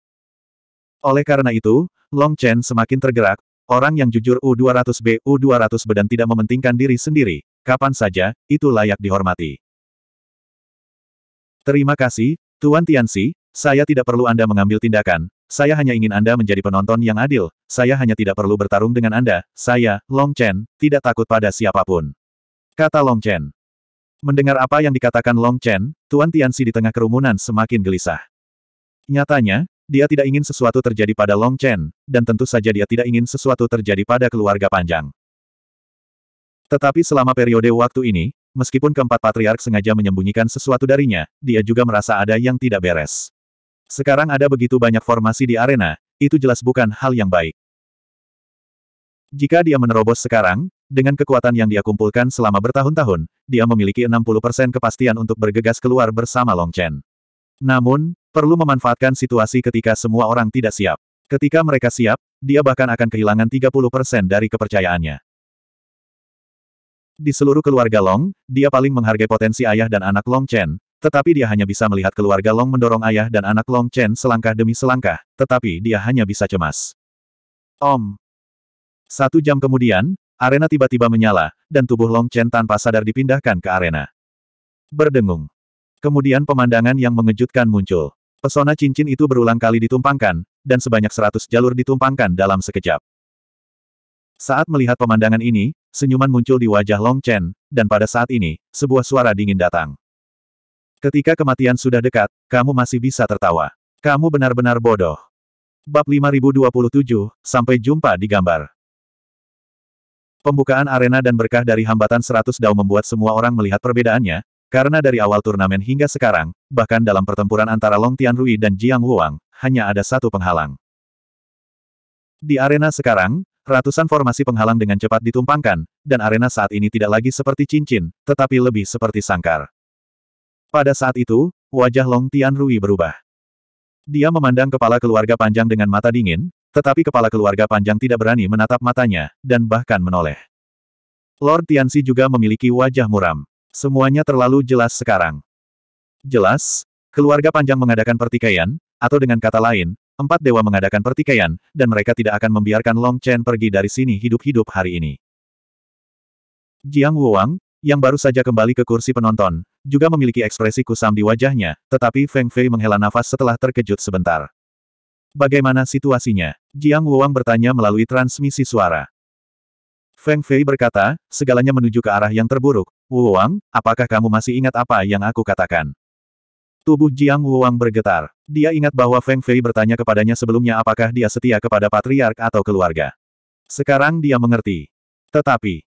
Oleh karena itu, Long Chen semakin tergerak, orang yang jujur U200B U200B dan tidak mementingkan diri sendiri, kapan saja, itu layak dihormati. Terima kasih, Tuan Tianxi, saya tidak perlu Anda mengambil tindakan, saya hanya ingin Anda menjadi penonton yang adil, saya hanya tidak perlu bertarung dengan Anda, saya, Long Chen, tidak takut pada siapapun. Kata Long Chen. Mendengar apa yang dikatakan Long Chen, Tuan Tianxi di tengah kerumunan semakin gelisah. Nyatanya, dia tidak ingin sesuatu terjadi pada Long Chen, dan tentu saja dia tidak ingin sesuatu terjadi pada keluarga panjang. Tetapi selama periode waktu ini, meskipun keempat patriark sengaja menyembunyikan sesuatu darinya, dia juga merasa ada yang tidak beres. Sekarang ada begitu banyak formasi di arena, itu jelas bukan hal yang baik. Jika dia menerobos sekarang, dengan kekuatan yang dia kumpulkan selama bertahun-tahun, dia memiliki 60% kepastian untuk bergegas keluar bersama Long Chen. Namun, perlu memanfaatkan situasi ketika semua orang tidak siap. Ketika mereka siap, dia bahkan akan kehilangan 30% dari kepercayaannya. Di seluruh keluarga Long, dia paling menghargai potensi ayah dan anak Long Chen, tetapi dia hanya bisa melihat keluarga Long mendorong ayah dan anak Long Chen selangkah demi selangkah, tetapi dia hanya bisa cemas. Om. Satu jam kemudian, arena tiba-tiba menyala, dan tubuh Long Chen tanpa sadar dipindahkan ke arena. Berdengung. Kemudian pemandangan yang mengejutkan muncul. Pesona cincin itu berulang kali ditumpangkan, dan sebanyak seratus jalur ditumpangkan dalam sekejap. Saat melihat pemandangan ini, Senyuman muncul di wajah Long Chen, dan pada saat ini, sebuah suara dingin datang. Ketika kematian sudah dekat, kamu masih bisa tertawa. Kamu benar-benar bodoh. Bab 5027, sampai jumpa di gambar. Pembukaan arena dan berkah dari hambatan seratus dao membuat semua orang melihat perbedaannya, karena dari awal turnamen hingga sekarang, bahkan dalam pertempuran antara Long Tian Rui dan Jiang Wang, hanya ada satu penghalang. Di arena sekarang, Ratusan formasi penghalang dengan cepat ditumpangkan, dan arena saat ini tidak lagi seperti cincin, tetapi lebih seperti sangkar. Pada saat itu, wajah Long Tian Rui berubah. Dia memandang kepala keluarga panjang dengan mata dingin, tetapi kepala keluarga panjang tidak berani menatap matanya, dan bahkan menoleh. Lord Tianxi juga memiliki wajah muram. Semuanya terlalu jelas sekarang. Jelas, keluarga panjang mengadakan pertikaian, atau dengan kata lain, Empat dewa mengadakan pertikaian, dan mereka tidak akan membiarkan Long Chen pergi dari sini hidup-hidup hari ini. Jiang Wuang, yang baru saja kembali ke kursi penonton, juga memiliki ekspresi kusam di wajahnya, tetapi Feng Fei menghela nafas setelah terkejut sebentar. Bagaimana situasinya? Jiang Wuang bertanya melalui transmisi suara. Feng Fei berkata, segalanya menuju ke arah yang terburuk. Wuang, apakah kamu masih ingat apa yang aku katakan? Tubuh Jiang Wuang bergetar. Dia ingat bahwa Feng Fei bertanya kepadanya sebelumnya apakah dia setia kepada patriark atau keluarga. Sekarang dia mengerti. Tetapi...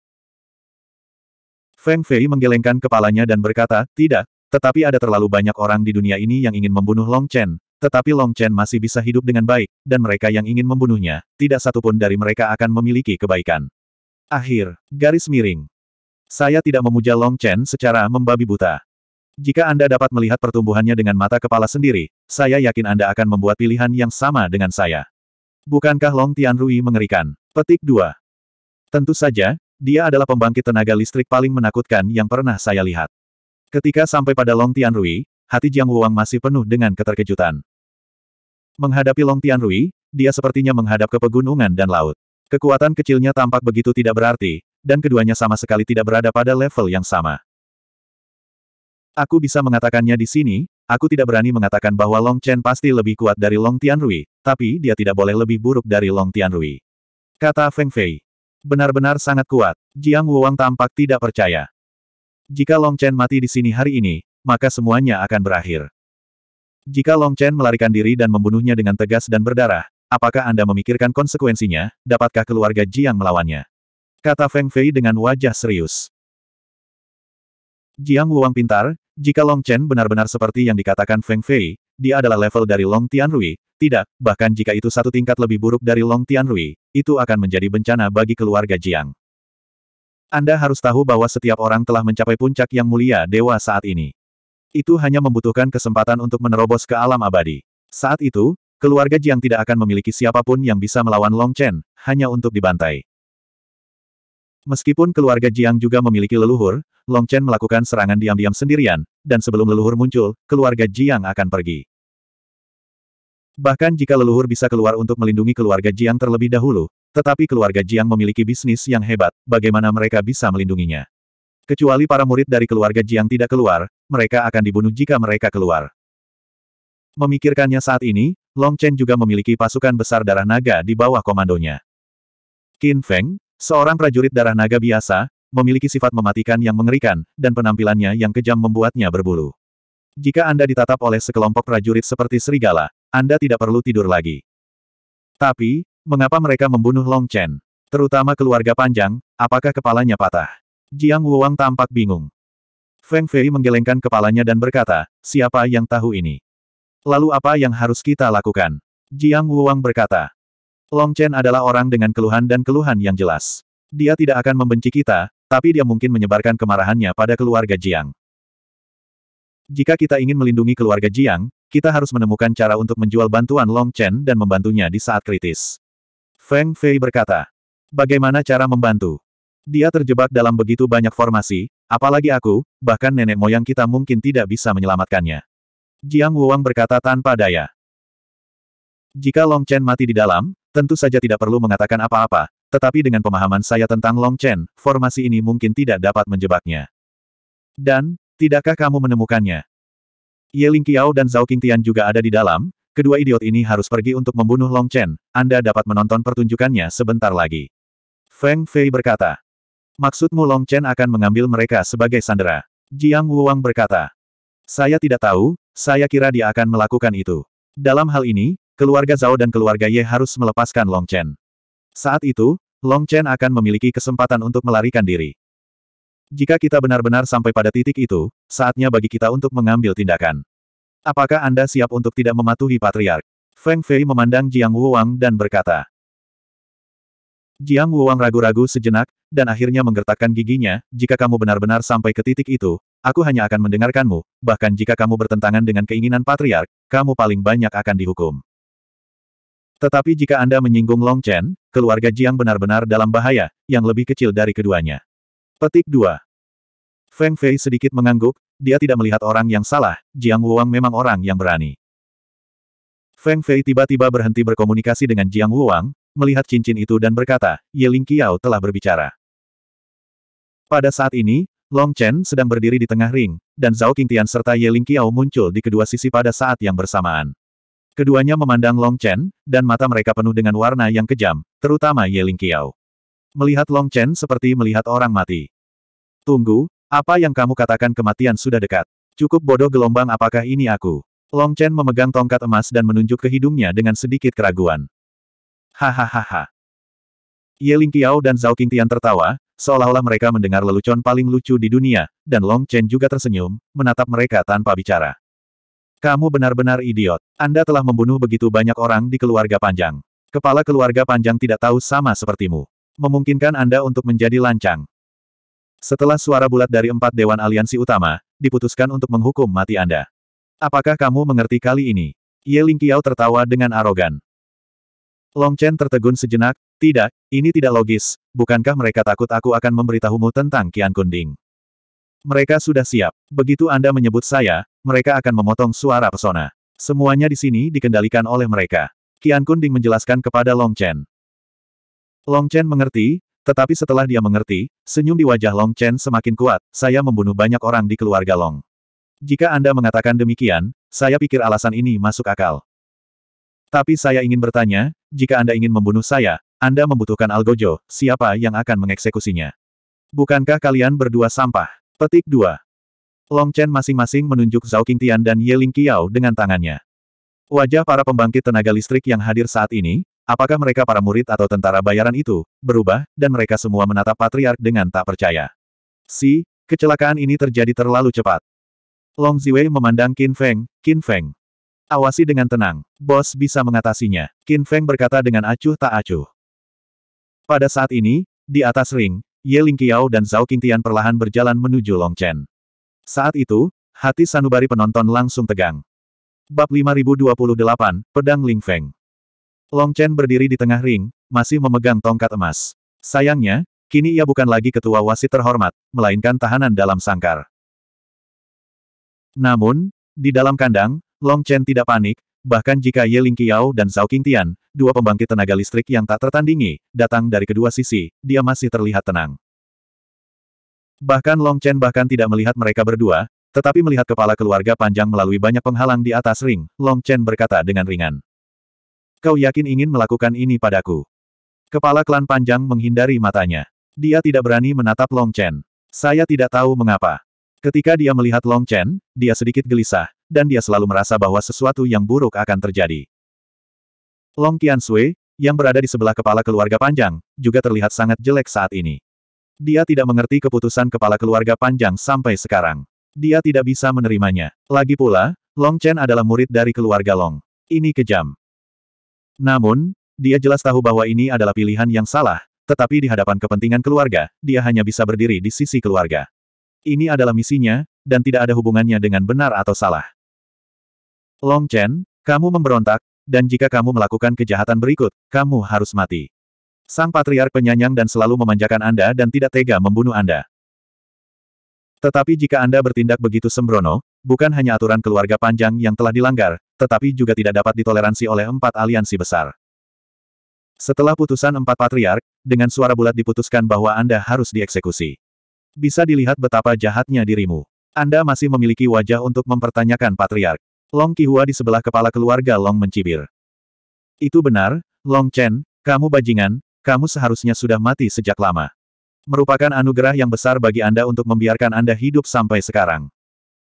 Feng Fei menggelengkan kepalanya dan berkata, tidak, tetapi ada terlalu banyak orang di dunia ini yang ingin membunuh Long Chen, tetapi Long Chen masih bisa hidup dengan baik, dan mereka yang ingin membunuhnya, tidak satupun dari mereka akan memiliki kebaikan. Akhir, garis miring. Saya tidak memuja Long Chen secara membabi buta. Jika Anda dapat melihat pertumbuhannya dengan mata kepala sendiri, saya yakin Anda akan membuat pilihan yang sama dengan saya. Bukankah Long Tianrui mengerikan? Petik 2. Tentu saja, dia adalah pembangkit tenaga listrik paling menakutkan yang pernah saya lihat. Ketika sampai pada Long Tianrui, hati Jiang Wuang masih penuh dengan keterkejutan. Menghadapi Long Tianrui, dia sepertinya menghadap ke pegunungan dan laut. Kekuatan kecilnya tampak begitu tidak berarti, dan keduanya sama sekali tidak berada pada level yang sama. Aku bisa mengatakannya di sini, aku tidak berani mengatakan bahwa Long Chen pasti lebih kuat dari Long Tianrui, tapi dia tidak boleh lebih buruk dari Long Tianrui. Kata Feng Fei. Benar-benar sangat kuat. Jiang Wuwang tampak tidak percaya. Jika Long Chen mati di sini hari ini, maka semuanya akan berakhir. Jika Long Chen melarikan diri dan membunuhnya dengan tegas dan berdarah, apakah Anda memikirkan konsekuensinya, dapatkah keluarga Jiang melawannya? Kata Feng Fei dengan wajah serius. Jiang Wuang pintar, jika Long Chen benar-benar seperti yang dikatakan Feng Fei, dia adalah level dari Long Tianrui, tidak, bahkan jika itu satu tingkat lebih buruk dari Long Tianrui, itu akan menjadi bencana bagi keluarga Jiang. Anda harus tahu bahwa setiap orang telah mencapai puncak yang mulia dewa saat ini. Itu hanya membutuhkan kesempatan untuk menerobos ke alam abadi. Saat itu, keluarga Jiang tidak akan memiliki siapapun yang bisa melawan Long Chen, hanya untuk dibantai. Meskipun keluarga Jiang juga memiliki leluhur, Long Chen melakukan serangan diam-diam sendirian, dan sebelum leluhur muncul, keluarga Jiang akan pergi. Bahkan jika leluhur bisa keluar untuk melindungi keluarga Jiang terlebih dahulu, tetapi keluarga Jiang memiliki bisnis yang hebat, bagaimana mereka bisa melindunginya? Kecuali para murid dari keluarga Jiang tidak keluar, mereka akan dibunuh jika mereka keluar. Memikirkannya saat ini, Long Chen juga memiliki pasukan besar darah naga di bawah komandonya. Qin Feng, Seorang prajurit darah naga biasa, memiliki sifat mematikan yang mengerikan, dan penampilannya yang kejam membuatnya berbulu. Jika Anda ditatap oleh sekelompok prajurit seperti serigala, Anda tidak perlu tidur lagi. Tapi, mengapa mereka membunuh Long Chen? Terutama keluarga panjang, apakah kepalanya patah? Jiang Wuang tampak bingung. Feng Fei menggelengkan kepalanya dan berkata, siapa yang tahu ini? Lalu apa yang harus kita lakukan? Jiang Wuang berkata, Long Chen adalah orang dengan keluhan dan keluhan yang jelas. Dia tidak akan membenci kita, tapi dia mungkin menyebarkan kemarahannya pada keluarga Jiang. Jika kita ingin melindungi keluarga Jiang, kita harus menemukan cara untuk menjual bantuan Long Chen dan membantunya di saat kritis. Feng Fei berkata, Bagaimana cara membantu? Dia terjebak dalam begitu banyak formasi, apalagi aku, bahkan nenek moyang kita mungkin tidak bisa menyelamatkannya. Jiang Wuang berkata tanpa daya. Jika Long Chen mati di dalam, Tentu saja tidak perlu mengatakan apa-apa, tetapi dengan pemahaman saya tentang Long Chen, formasi ini mungkin tidak dapat menjebaknya. Dan, tidakkah kamu menemukannya? Ye Ling Qiao dan Zhao Qingtian juga ada di dalam, kedua idiot ini harus pergi untuk membunuh Long Chen, Anda dapat menonton pertunjukannya sebentar lagi. Feng Fei berkata. Maksudmu Long Chen akan mengambil mereka sebagai sandera. Jiang Wuang berkata. Saya tidak tahu, saya kira dia akan melakukan itu. Dalam hal ini, keluarga Zhao dan keluarga Ye harus melepaskan Long Chen. Saat itu, Long Chen akan memiliki kesempatan untuk melarikan diri. Jika kita benar-benar sampai pada titik itu, saatnya bagi kita untuk mengambil tindakan. Apakah Anda siap untuk tidak mematuhi Patriark? Feng Fei memandang Jiang wang dan berkata. Jiang wang ragu-ragu sejenak, dan akhirnya menggertakkan giginya, jika kamu benar-benar sampai ke titik itu, aku hanya akan mendengarkanmu, bahkan jika kamu bertentangan dengan keinginan Patriark, kamu paling banyak akan dihukum. Tetapi jika Anda menyinggung Long Chen, keluarga Jiang benar-benar dalam bahaya, yang lebih kecil dari keduanya. Petik 2. Feng Fei sedikit mengangguk, dia tidak melihat orang yang salah, Jiang Wuang memang orang yang berani. Feng Fei tiba-tiba berhenti berkomunikasi dengan Jiang Wuang, melihat cincin itu dan berkata, Ye Ling Qiao telah berbicara. Pada saat ini, Long Chen sedang berdiri di tengah ring, dan Zhao Qingtian serta Ye Ling Qiao muncul di kedua sisi pada saat yang bersamaan. Keduanya memandang Long Chen, dan mata mereka penuh dengan warna yang kejam, terutama Ye Ling Qiao. Melihat Long Chen seperti melihat orang mati. Tunggu, apa yang kamu katakan kematian sudah dekat? Cukup bodoh gelombang apakah ini aku? Long Chen memegang tongkat emas dan menunjuk ke hidungnya dengan sedikit keraguan. Hahaha. Ye Ling Qiao dan Zhao Qingtian tertawa, seolah-olah mereka mendengar lelucon paling lucu di dunia, dan Long Chen juga tersenyum, menatap mereka tanpa bicara. Kamu benar-benar idiot. Anda telah membunuh begitu banyak orang di keluarga panjang. Kepala keluarga panjang tidak tahu sama sepertimu. Memungkinkan Anda untuk menjadi lancang. Setelah suara bulat dari empat Dewan Aliansi Utama, diputuskan untuk menghukum mati Anda. Apakah kamu mengerti kali ini? Ye Lingqiao tertawa dengan arogan. Long Chen tertegun sejenak, tidak, ini tidak logis, bukankah mereka takut aku akan memberitahumu tentang Kian Kunding? Mereka sudah siap. Begitu Anda menyebut saya, mereka akan memotong suara pesona. Semuanya di sini dikendalikan oleh mereka. Qian Kunding menjelaskan kepada Long Chen. Long Chen mengerti, tetapi setelah dia mengerti, senyum di wajah Long Chen semakin kuat, saya membunuh banyak orang di keluarga Long. Jika Anda mengatakan demikian, saya pikir alasan ini masuk akal. Tapi saya ingin bertanya, jika Anda ingin membunuh saya, Anda membutuhkan Algojo, siapa yang akan mengeksekusinya? Bukankah kalian berdua sampah? Petik 2. Long Chen masing-masing menunjuk Zhao Qingtian dan Ye Ling Qiao dengan tangannya. Wajah para pembangkit tenaga listrik yang hadir saat ini, apakah mereka para murid atau tentara bayaran itu, berubah, dan mereka semua menatap Patriark dengan tak percaya. Si, kecelakaan ini terjadi terlalu cepat. Long Ziwei memandang Qin Feng, Qin Feng. Awasi dengan tenang, bos bisa mengatasinya, Qin Feng berkata dengan acuh tak acuh. Pada saat ini, di atas ring, Ye Ling dan Zhao Qingtian perlahan berjalan menuju Long Chen. Saat itu, hati sanubari penonton langsung tegang. Bab 5028, Pedang Ling Feng. Long Chen berdiri di tengah ring, masih memegang tongkat emas. Sayangnya, kini ia bukan lagi ketua wasit terhormat, melainkan tahanan dalam sangkar. Namun, di dalam kandang, Long Chen tidak panik, bahkan jika Ye Ling Qiao dan Zhao Qing Tian, dua pembangkit tenaga listrik yang tak tertandingi, datang dari kedua sisi, dia masih terlihat tenang. Bahkan Long Chen bahkan tidak melihat mereka berdua, tetapi melihat kepala keluarga panjang melalui banyak penghalang di atas ring, Long Chen berkata dengan ringan. Kau yakin ingin melakukan ini padaku? Kepala klan panjang menghindari matanya. Dia tidak berani menatap Long Chen. Saya tidak tahu mengapa. Ketika dia melihat Long Chen, dia sedikit gelisah, dan dia selalu merasa bahwa sesuatu yang buruk akan terjadi. Long Qian Sui, yang berada di sebelah kepala keluarga panjang, juga terlihat sangat jelek saat ini. Dia tidak mengerti keputusan kepala keluarga panjang sampai sekarang. Dia tidak bisa menerimanya. Lagi pula, Long Chen adalah murid dari keluarga Long. Ini kejam. Namun, dia jelas tahu bahwa ini adalah pilihan yang salah, tetapi di hadapan kepentingan keluarga, dia hanya bisa berdiri di sisi keluarga. Ini adalah misinya, dan tidak ada hubungannya dengan benar atau salah. Long Chen, kamu memberontak, dan jika kamu melakukan kejahatan berikut, kamu harus mati. Sang Patriark penyanyang dan selalu memanjakan Anda dan tidak tega membunuh Anda. Tetapi jika Anda bertindak begitu sembrono, bukan hanya aturan keluarga panjang yang telah dilanggar, tetapi juga tidak dapat ditoleransi oleh empat aliansi besar. Setelah putusan empat patriark, dengan suara bulat diputuskan bahwa Anda harus dieksekusi. Bisa dilihat betapa jahatnya dirimu. Anda masih memiliki wajah untuk mempertanyakan patriark. Long Kihua di sebelah kepala keluarga Long mencibir. Itu benar, Long Chen, kamu bajingan, kamu seharusnya sudah mati sejak lama. Merupakan anugerah yang besar bagi Anda untuk membiarkan Anda hidup sampai sekarang.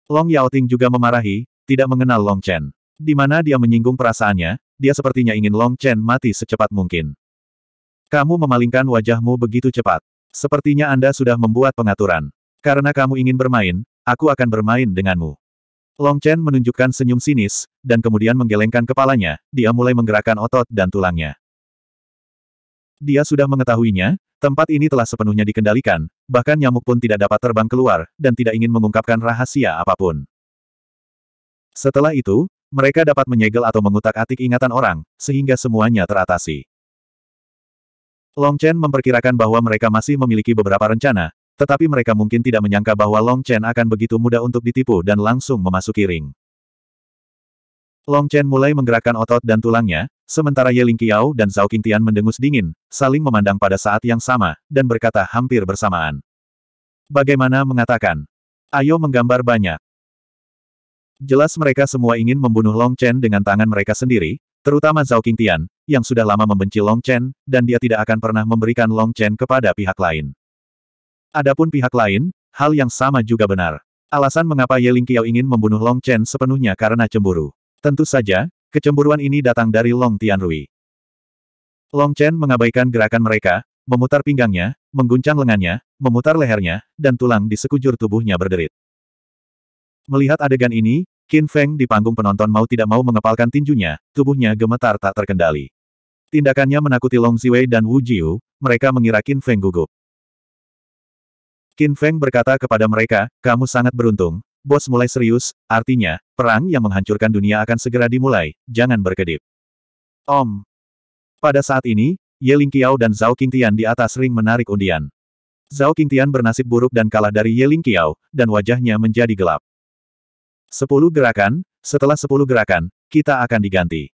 Long Yao Ting juga memarahi, tidak mengenal Long Chen. Di mana dia menyinggung perasaannya, dia sepertinya ingin Long Chen mati secepat mungkin. Kamu memalingkan wajahmu begitu cepat. Sepertinya Anda sudah membuat pengaturan. Karena kamu ingin bermain, aku akan bermain denganmu. Long Chen menunjukkan senyum sinis, dan kemudian menggelengkan kepalanya, dia mulai menggerakkan otot dan tulangnya. Dia sudah mengetahuinya, tempat ini telah sepenuhnya dikendalikan, bahkan nyamuk pun tidak dapat terbang keluar, dan tidak ingin mengungkapkan rahasia apapun. Setelah itu, mereka dapat menyegel atau mengutak-atik ingatan orang, sehingga semuanya teratasi. Long Chen memperkirakan bahwa mereka masih memiliki beberapa rencana, tetapi mereka mungkin tidak menyangka bahwa Long Chen akan begitu mudah untuk ditipu dan langsung memasuki ring. Long Chen mulai menggerakkan otot dan tulangnya, sementara Ye Ling Qiao dan Zhao Qingtian mendengus dingin, saling memandang pada saat yang sama, dan berkata hampir bersamaan. Bagaimana mengatakan? Ayo menggambar banyak. Jelas mereka semua ingin membunuh Long Chen dengan tangan mereka sendiri, terutama Zhao Qingtian, yang sudah lama membenci Long Chen, dan dia tidak akan pernah memberikan Long Chen kepada pihak lain. Adapun pihak lain, hal yang sama juga benar. Alasan mengapa Ye Ling Qiao ingin membunuh Long Chen sepenuhnya karena cemburu. Tentu saja, kecemburuan ini datang dari Long Tianrui. Long Chen mengabaikan gerakan mereka, memutar pinggangnya, mengguncang lengannya, memutar lehernya, dan tulang di sekujur tubuhnya berderit. Melihat adegan ini, Qin Feng di panggung penonton mau tidak mau mengepalkan tinjunya, tubuhnya gemetar tak terkendali. Tindakannya menakuti Long Ziwei dan Wu Jiu, mereka mengira Qin Feng gugup. Qin Feng berkata kepada mereka, kamu sangat beruntung, bos mulai serius, artinya, perang yang menghancurkan dunia akan segera dimulai, jangan berkedip. Om. Pada saat ini, Ye Lingqiao dan Zhao Qingtian di atas ring menarik undian. Zhao Qingtian bernasib buruk dan kalah dari Ye Lingqiao, dan wajahnya menjadi gelap. Sepuluh gerakan, setelah sepuluh gerakan, kita akan diganti.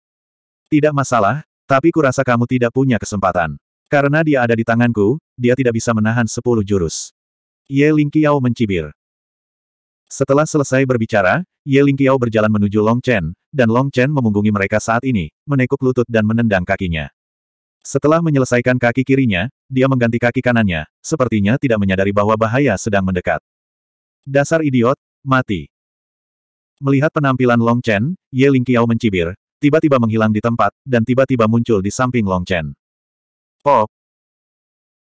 Tidak masalah, tapi kurasa kamu tidak punya kesempatan. Karena dia ada di tanganku, dia tidak bisa menahan sepuluh jurus. Ye Lingqiao mencibir. Setelah selesai berbicara, Ye Lingqiao berjalan menuju Long Chen, dan Long Chen memunggungi mereka saat ini, menekuk lutut dan menendang kakinya. Setelah menyelesaikan kaki kirinya, dia mengganti kaki kanannya, sepertinya tidak menyadari bahwa bahaya sedang mendekat. Dasar idiot, mati. Melihat penampilan Long Chen, Ye Lingqiao mencibir, tiba-tiba menghilang di tempat, dan tiba-tiba muncul di samping Long Chen. Pop!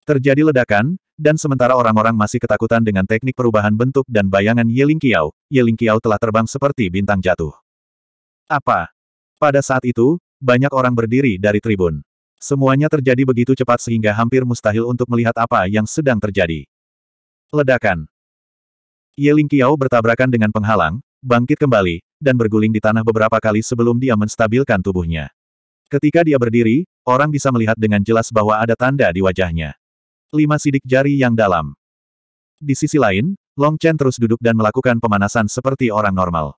Terjadi ledakan, dan sementara orang-orang masih ketakutan dengan teknik perubahan bentuk dan bayangan Yeling Kiao, Yeling Kiao telah terbang seperti bintang jatuh. Apa? Pada saat itu, banyak orang berdiri dari tribun. Semuanya terjadi begitu cepat sehingga hampir mustahil untuk melihat apa yang sedang terjadi. Ledakan. Yeling Kiao bertabrakan dengan penghalang, bangkit kembali, dan berguling di tanah beberapa kali sebelum dia menstabilkan tubuhnya. Ketika dia berdiri, orang bisa melihat dengan jelas bahwa ada tanda di wajahnya. Lima sidik jari yang dalam. Di sisi lain, Long Chen terus duduk dan melakukan pemanasan seperti orang normal.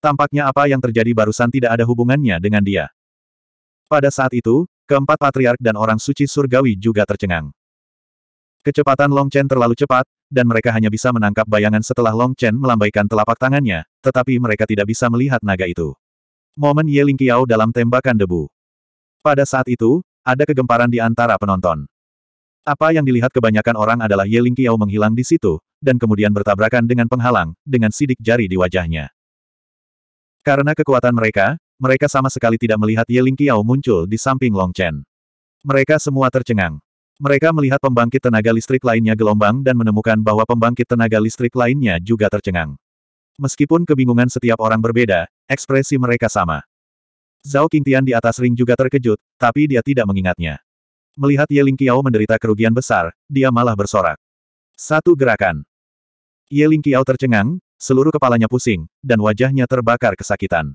Tampaknya apa yang terjadi barusan tidak ada hubungannya dengan dia. Pada saat itu, keempat patriark dan orang suci surgawi juga tercengang. Kecepatan Long Chen terlalu cepat, dan mereka hanya bisa menangkap bayangan setelah Long Chen melambaikan telapak tangannya, tetapi mereka tidak bisa melihat naga itu. Momen Ye Ling dalam tembakan debu. Pada saat itu, ada kegemparan di antara penonton. Apa yang dilihat kebanyakan orang adalah Ye Ling Qiao menghilang di situ, dan kemudian bertabrakan dengan penghalang, dengan sidik jari di wajahnya. Karena kekuatan mereka, mereka sama sekali tidak melihat Ye Ling Qiao muncul di samping Long Chen. Mereka semua tercengang. Mereka melihat pembangkit tenaga listrik lainnya gelombang dan menemukan bahwa pembangkit tenaga listrik lainnya juga tercengang. Meskipun kebingungan setiap orang berbeda, ekspresi mereka sama. Zhao Qingtian di atas ring juga terkejut, tapi dia tidak mengingatnya. Melihat Ye Lingqiao menderita kerugian besar, dia malah bersorak. Satu gerakan. Ye Lingqiao tercengang, seluruh kepalanya pusing, dan wajahnya terbakar kesakitan.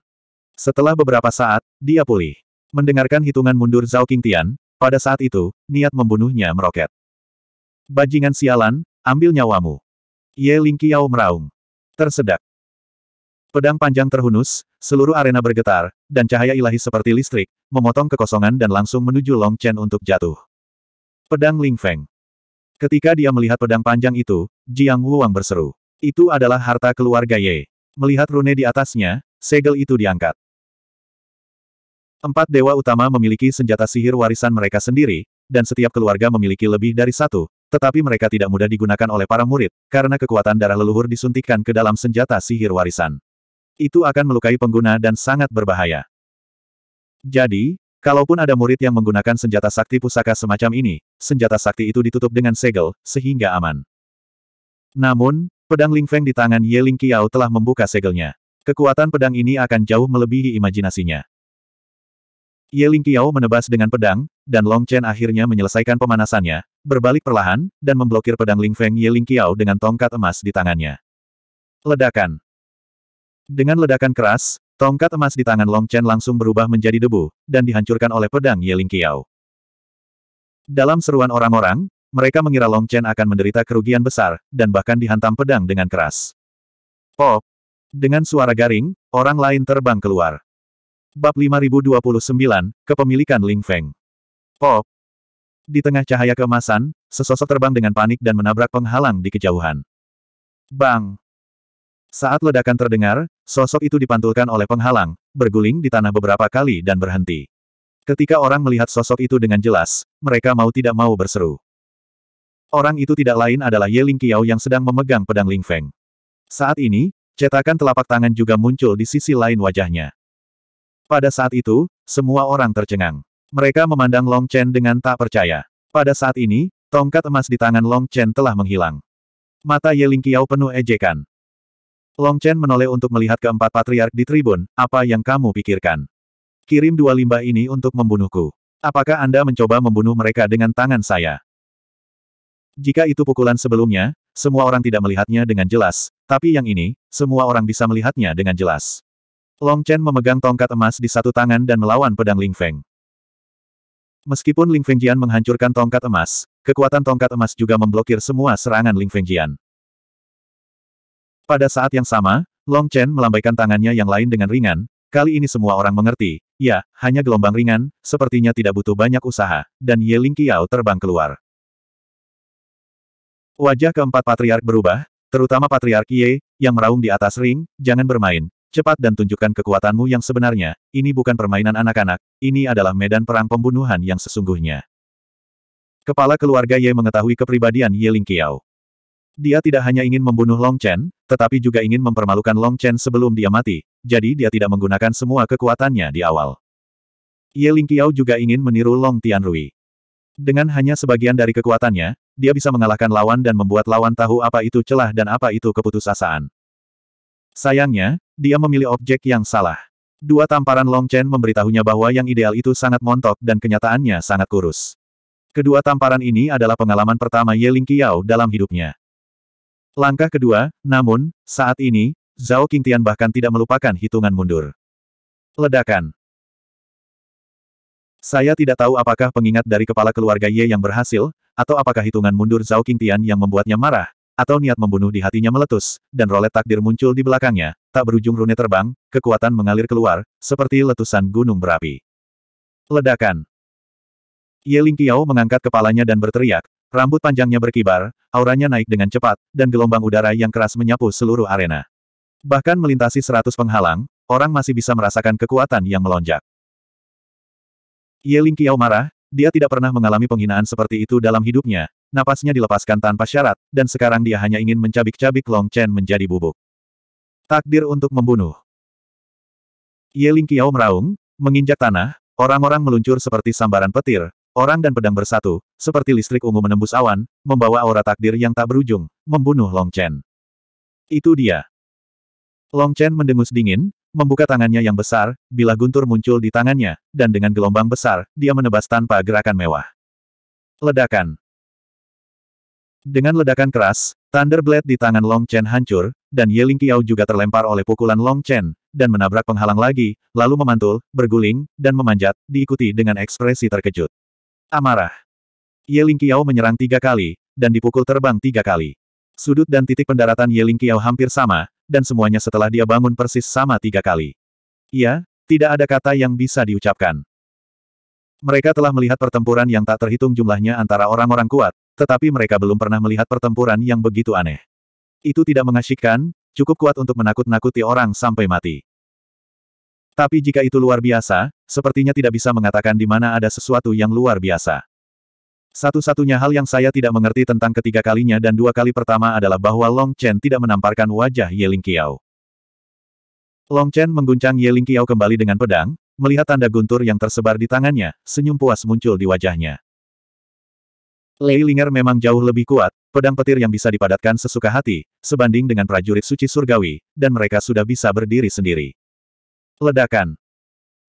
Setelah beberapa saat, dia pulih. Mendengarkan hitungan mundur Zhao Qingtian, pada saat itu, niat membunuhnya meroket. Bajingan sialan, ambil nyawamu. Ye Lingqiao meraung. Tersedak. Pedang panjang terhunus, seluruh arena bergetar, dan cahaya ilahi seperti listrik, memotong kekosongan dan langsung menuju Long Chen untuk jatuh. Pedang Ling Feng. Ketika dia melihat pedang panjang itu, Jiang Wuang berseru. Itu adalah harta keluarga Ye. Melihat rune di atasnya, segel itu diangkat. Empat dewa utama memiliki senjata sihir warisan mereka sendiri, dan setiap keluarga memiliki lebih dari satu, tetapi mereka tidak mudah digunakan oleh para murid, karena kekuatan darah leluhur disuntikkan ke dalam senjata sihir warisan. Itu akan melukai pengguna dan sangat berbahaya. Jadi, kalaupun ada murid yang menggunakan senjata sakti pusaka semacam ini, senjata sakti itu ditutup dengan segel, sehingga aman. Namun, pedang Ling Feng di tangan Ye Ling Qiao telah membuka segelnya. Kekuatan pedang ini akan jauh melebihi imajinasinya. Ye Ling Qiao menebas dengan pedang, dan Long Chen akhirnya menyelesaikan pemanasannya, berbalik perlahan, dan memblokir pedang Ling Feng Ye Ling Qiao dengan tongkat emas di tangannya. Ledakan. Dengan ledakan keras, tongkat emas di tangan Long Chen langsung berubah menjadi debu, dan dihancurkan oleh pedang Yeling Qiao. Dalam seruan orang-orang, mereka mengira Long Chen akan menderita kerugian besar, dan bahkan dihantam pedang dengan keras. Pop! Oh! Dengan suara garing, orang lain terbang keluar. Bab 5029, Kepemilikan Ling Feng. Pop! Oh! Di tengah cahaya kemasan, sesosok terbang dengan panik dan menabrak penghalang di kejauhan. Bang! Saat ledakan terdengar, sosok itu dipantulkan oleh penghalang, berguling di tanah beberapa kali dan berhenti. Ketika orang melihat sosok itu dengan jelas, mereka mau tidak mau berseru. Orang itu tidak lain adalah Ye Ling Qiao yang sedang memegang pedang Ling Feng. Saat ini, cetakan telapak tangan juga muncul di sisi lain wajahnya. Pada saat itu, semua orang tercengang. Mereka memandang Long Chen dengan tak percaya. Pada saat ini, tongkat emas di tangan Long Chen telah menghilang. Mata Ye Ling Qiao penuh ejekan. Long Chen menoleh untuk melihat keempat patriark di tribun, apa yang kamu pikirkan? Kirim dua limbah ini untuk membunuhku. Apakah Anda mencoba membunuh mereka dengan tangan saya? Jika itu pukulan sebelumnya, semua orang tidak melihatnya dengan jelas, tapi yang ini, semua orang bisa melihatnya dengan jelas. Long Chen memegang tongkat emas di satu tangan dan melawan pedang Ling Feng. Meskipun Ling Feng Jian menghancurkan tongkat emas, kekuatan tongkat emas juga memblokir semua serangan Ling Feng Jian. Pada saat yang sama, Long Chen melambaikan tangannya yang lain dengan ringan, kali ini semua orang mengerti, ya, hanya gelombang ringan, sepertinya tidak butuh banyak usaha, dan Ye Ling Qiao terbang keluar. Wajah keempat patriark berubah, terutama patriark Ye, yang meraung di atas ring, jangan bermain, cepat dan tunjukkan kekuatanmu yang sebenarnya, ini bukan permainan anak-anak, ini adalah medan perang pembunuhan yang sesungguhnya. Kepala keluarga Ye mengetahui kepribadian Ye Ling dia tidak hanya ingin membunuh Long Chen, tetapi juga ingin mempermalukan Long Chen sebelum dia mati, jadi dia tidak menggunakan semua kekuatannya di awal. Ye Lingqiao juga ingin meniru Long Tianrui. Dengan hanya sebagian dari kekuatannya, dia bisa mengalahkan lawan dan membuat lawan tahu apa itu celah dan apa itu keputusasaan. Sayangnya, dia memilih objek yang salah. Dua tamparan Long Chen memberitahunya bahwa yang ideal itu sangat montok dan kenyataannya sangat kurus. Kedua tamparan ini adalah pengalaman pertama Ye Lingqiao dalam hidupnya. Langkah kedua, namun, saat ini, Zhao Qingtian bahkan tidak melupakan hitungan mundur. Ledakan. Saya tidak tahu apakah pengingat dari kepala keluarga Ye yang berhasil, atau apakah hitungan mundur Zhao Qingtian yang membuatnya marah, atau niat membunuh di hatinya meletus, dan rolet takdir muncul di belakangnya, tak berujung rune terbang, kekuatan mengalir keluar, seperti letusan gunung berapi. Ledakan. Ye Lingqiao mengangkat kepalanya dan berteriak, Rambut panjangnya berkibar, auranya naik dengan cepat, dan gelombang udara yang keras menyapu seluruh arena. Bahkan melintasi seratus penghalang, orang masih bisa merasakan kekuatan yang melonjak. Ling Kiao marah, dia tidak pernah mengalami penghinaan seperti itu dalam hidupnya, napasnya dilepaskan tanpa syarat, dan sekarang dia hanya ingin mencabik-cabik Long Chen menjadi bubuk. Takdir untuk membunuh. Ling Kiao meraung, menginjak tanah, orang-orang meluncur seperti sambaran petir, Orang dan pedang bersatu, seperti listrik ungu menembus awan, membawa aura takdir yang tak berujung, membunuh Long Chen. Itu dia. Long Chen mendengus dingin, membuka tangannya yang besar, bila guntur muncul di tangannya, dan dengan gelombang besar, dia menebas tanpa gerakan mewah. Ledakan. Dengan ledakan keras, Thunder Blade di tangan Long Chen hancur, dan Ye Qiao juga terlempar oleh pukulan Long Chen, dan menabrak penghalang lagi, lalu memantul, berguling, dan memanjat, diikuti dengan ekspresi terkejut. Amarah. Yeling Qiao menyerang tiga kali, dan dipukul terbang tiga kali. Sudut dan titik pendaratan Yeling Qiao hampir sama, dan semuanya setelah dia bangun persis sama tiga kali. Ya, tidak ada kata yang bisa diucapkan. Mereka telah melihat pertempuran yang tak terhitung jumlahnya antara orang-orang kuat, tetapi mereka belum pernah melihat pertempuran yang begitu aneh. Itu tidak mengasyikkan, cukup kuat untuk menakut-nakuti orang sampai mati. Tapi jika itu luar biasa, sepertinya tidak bisa mengatakan di mana ada sesuatu yang luar biasa. Satu-satunya hal yang saya tidak mengerti tentang ketiga kalinya dan dua kali pertama adalah bahwa Long Chen tidak menamparkan wajah Ling Qiao. Long Chen mengguncang Ling Qiao kembali dengan pedang, melihat tanda guntur yang tersebar di tangannya, senyum puas muncul di wajahnya. Lei Linger memang jauh lebih kuat, pedang petir yang bisa dipadatkan sesuka hati, sebanding dengan prajurit suci surgawi, dan mereka sudah bisa berdiri sendiri. Ledakan.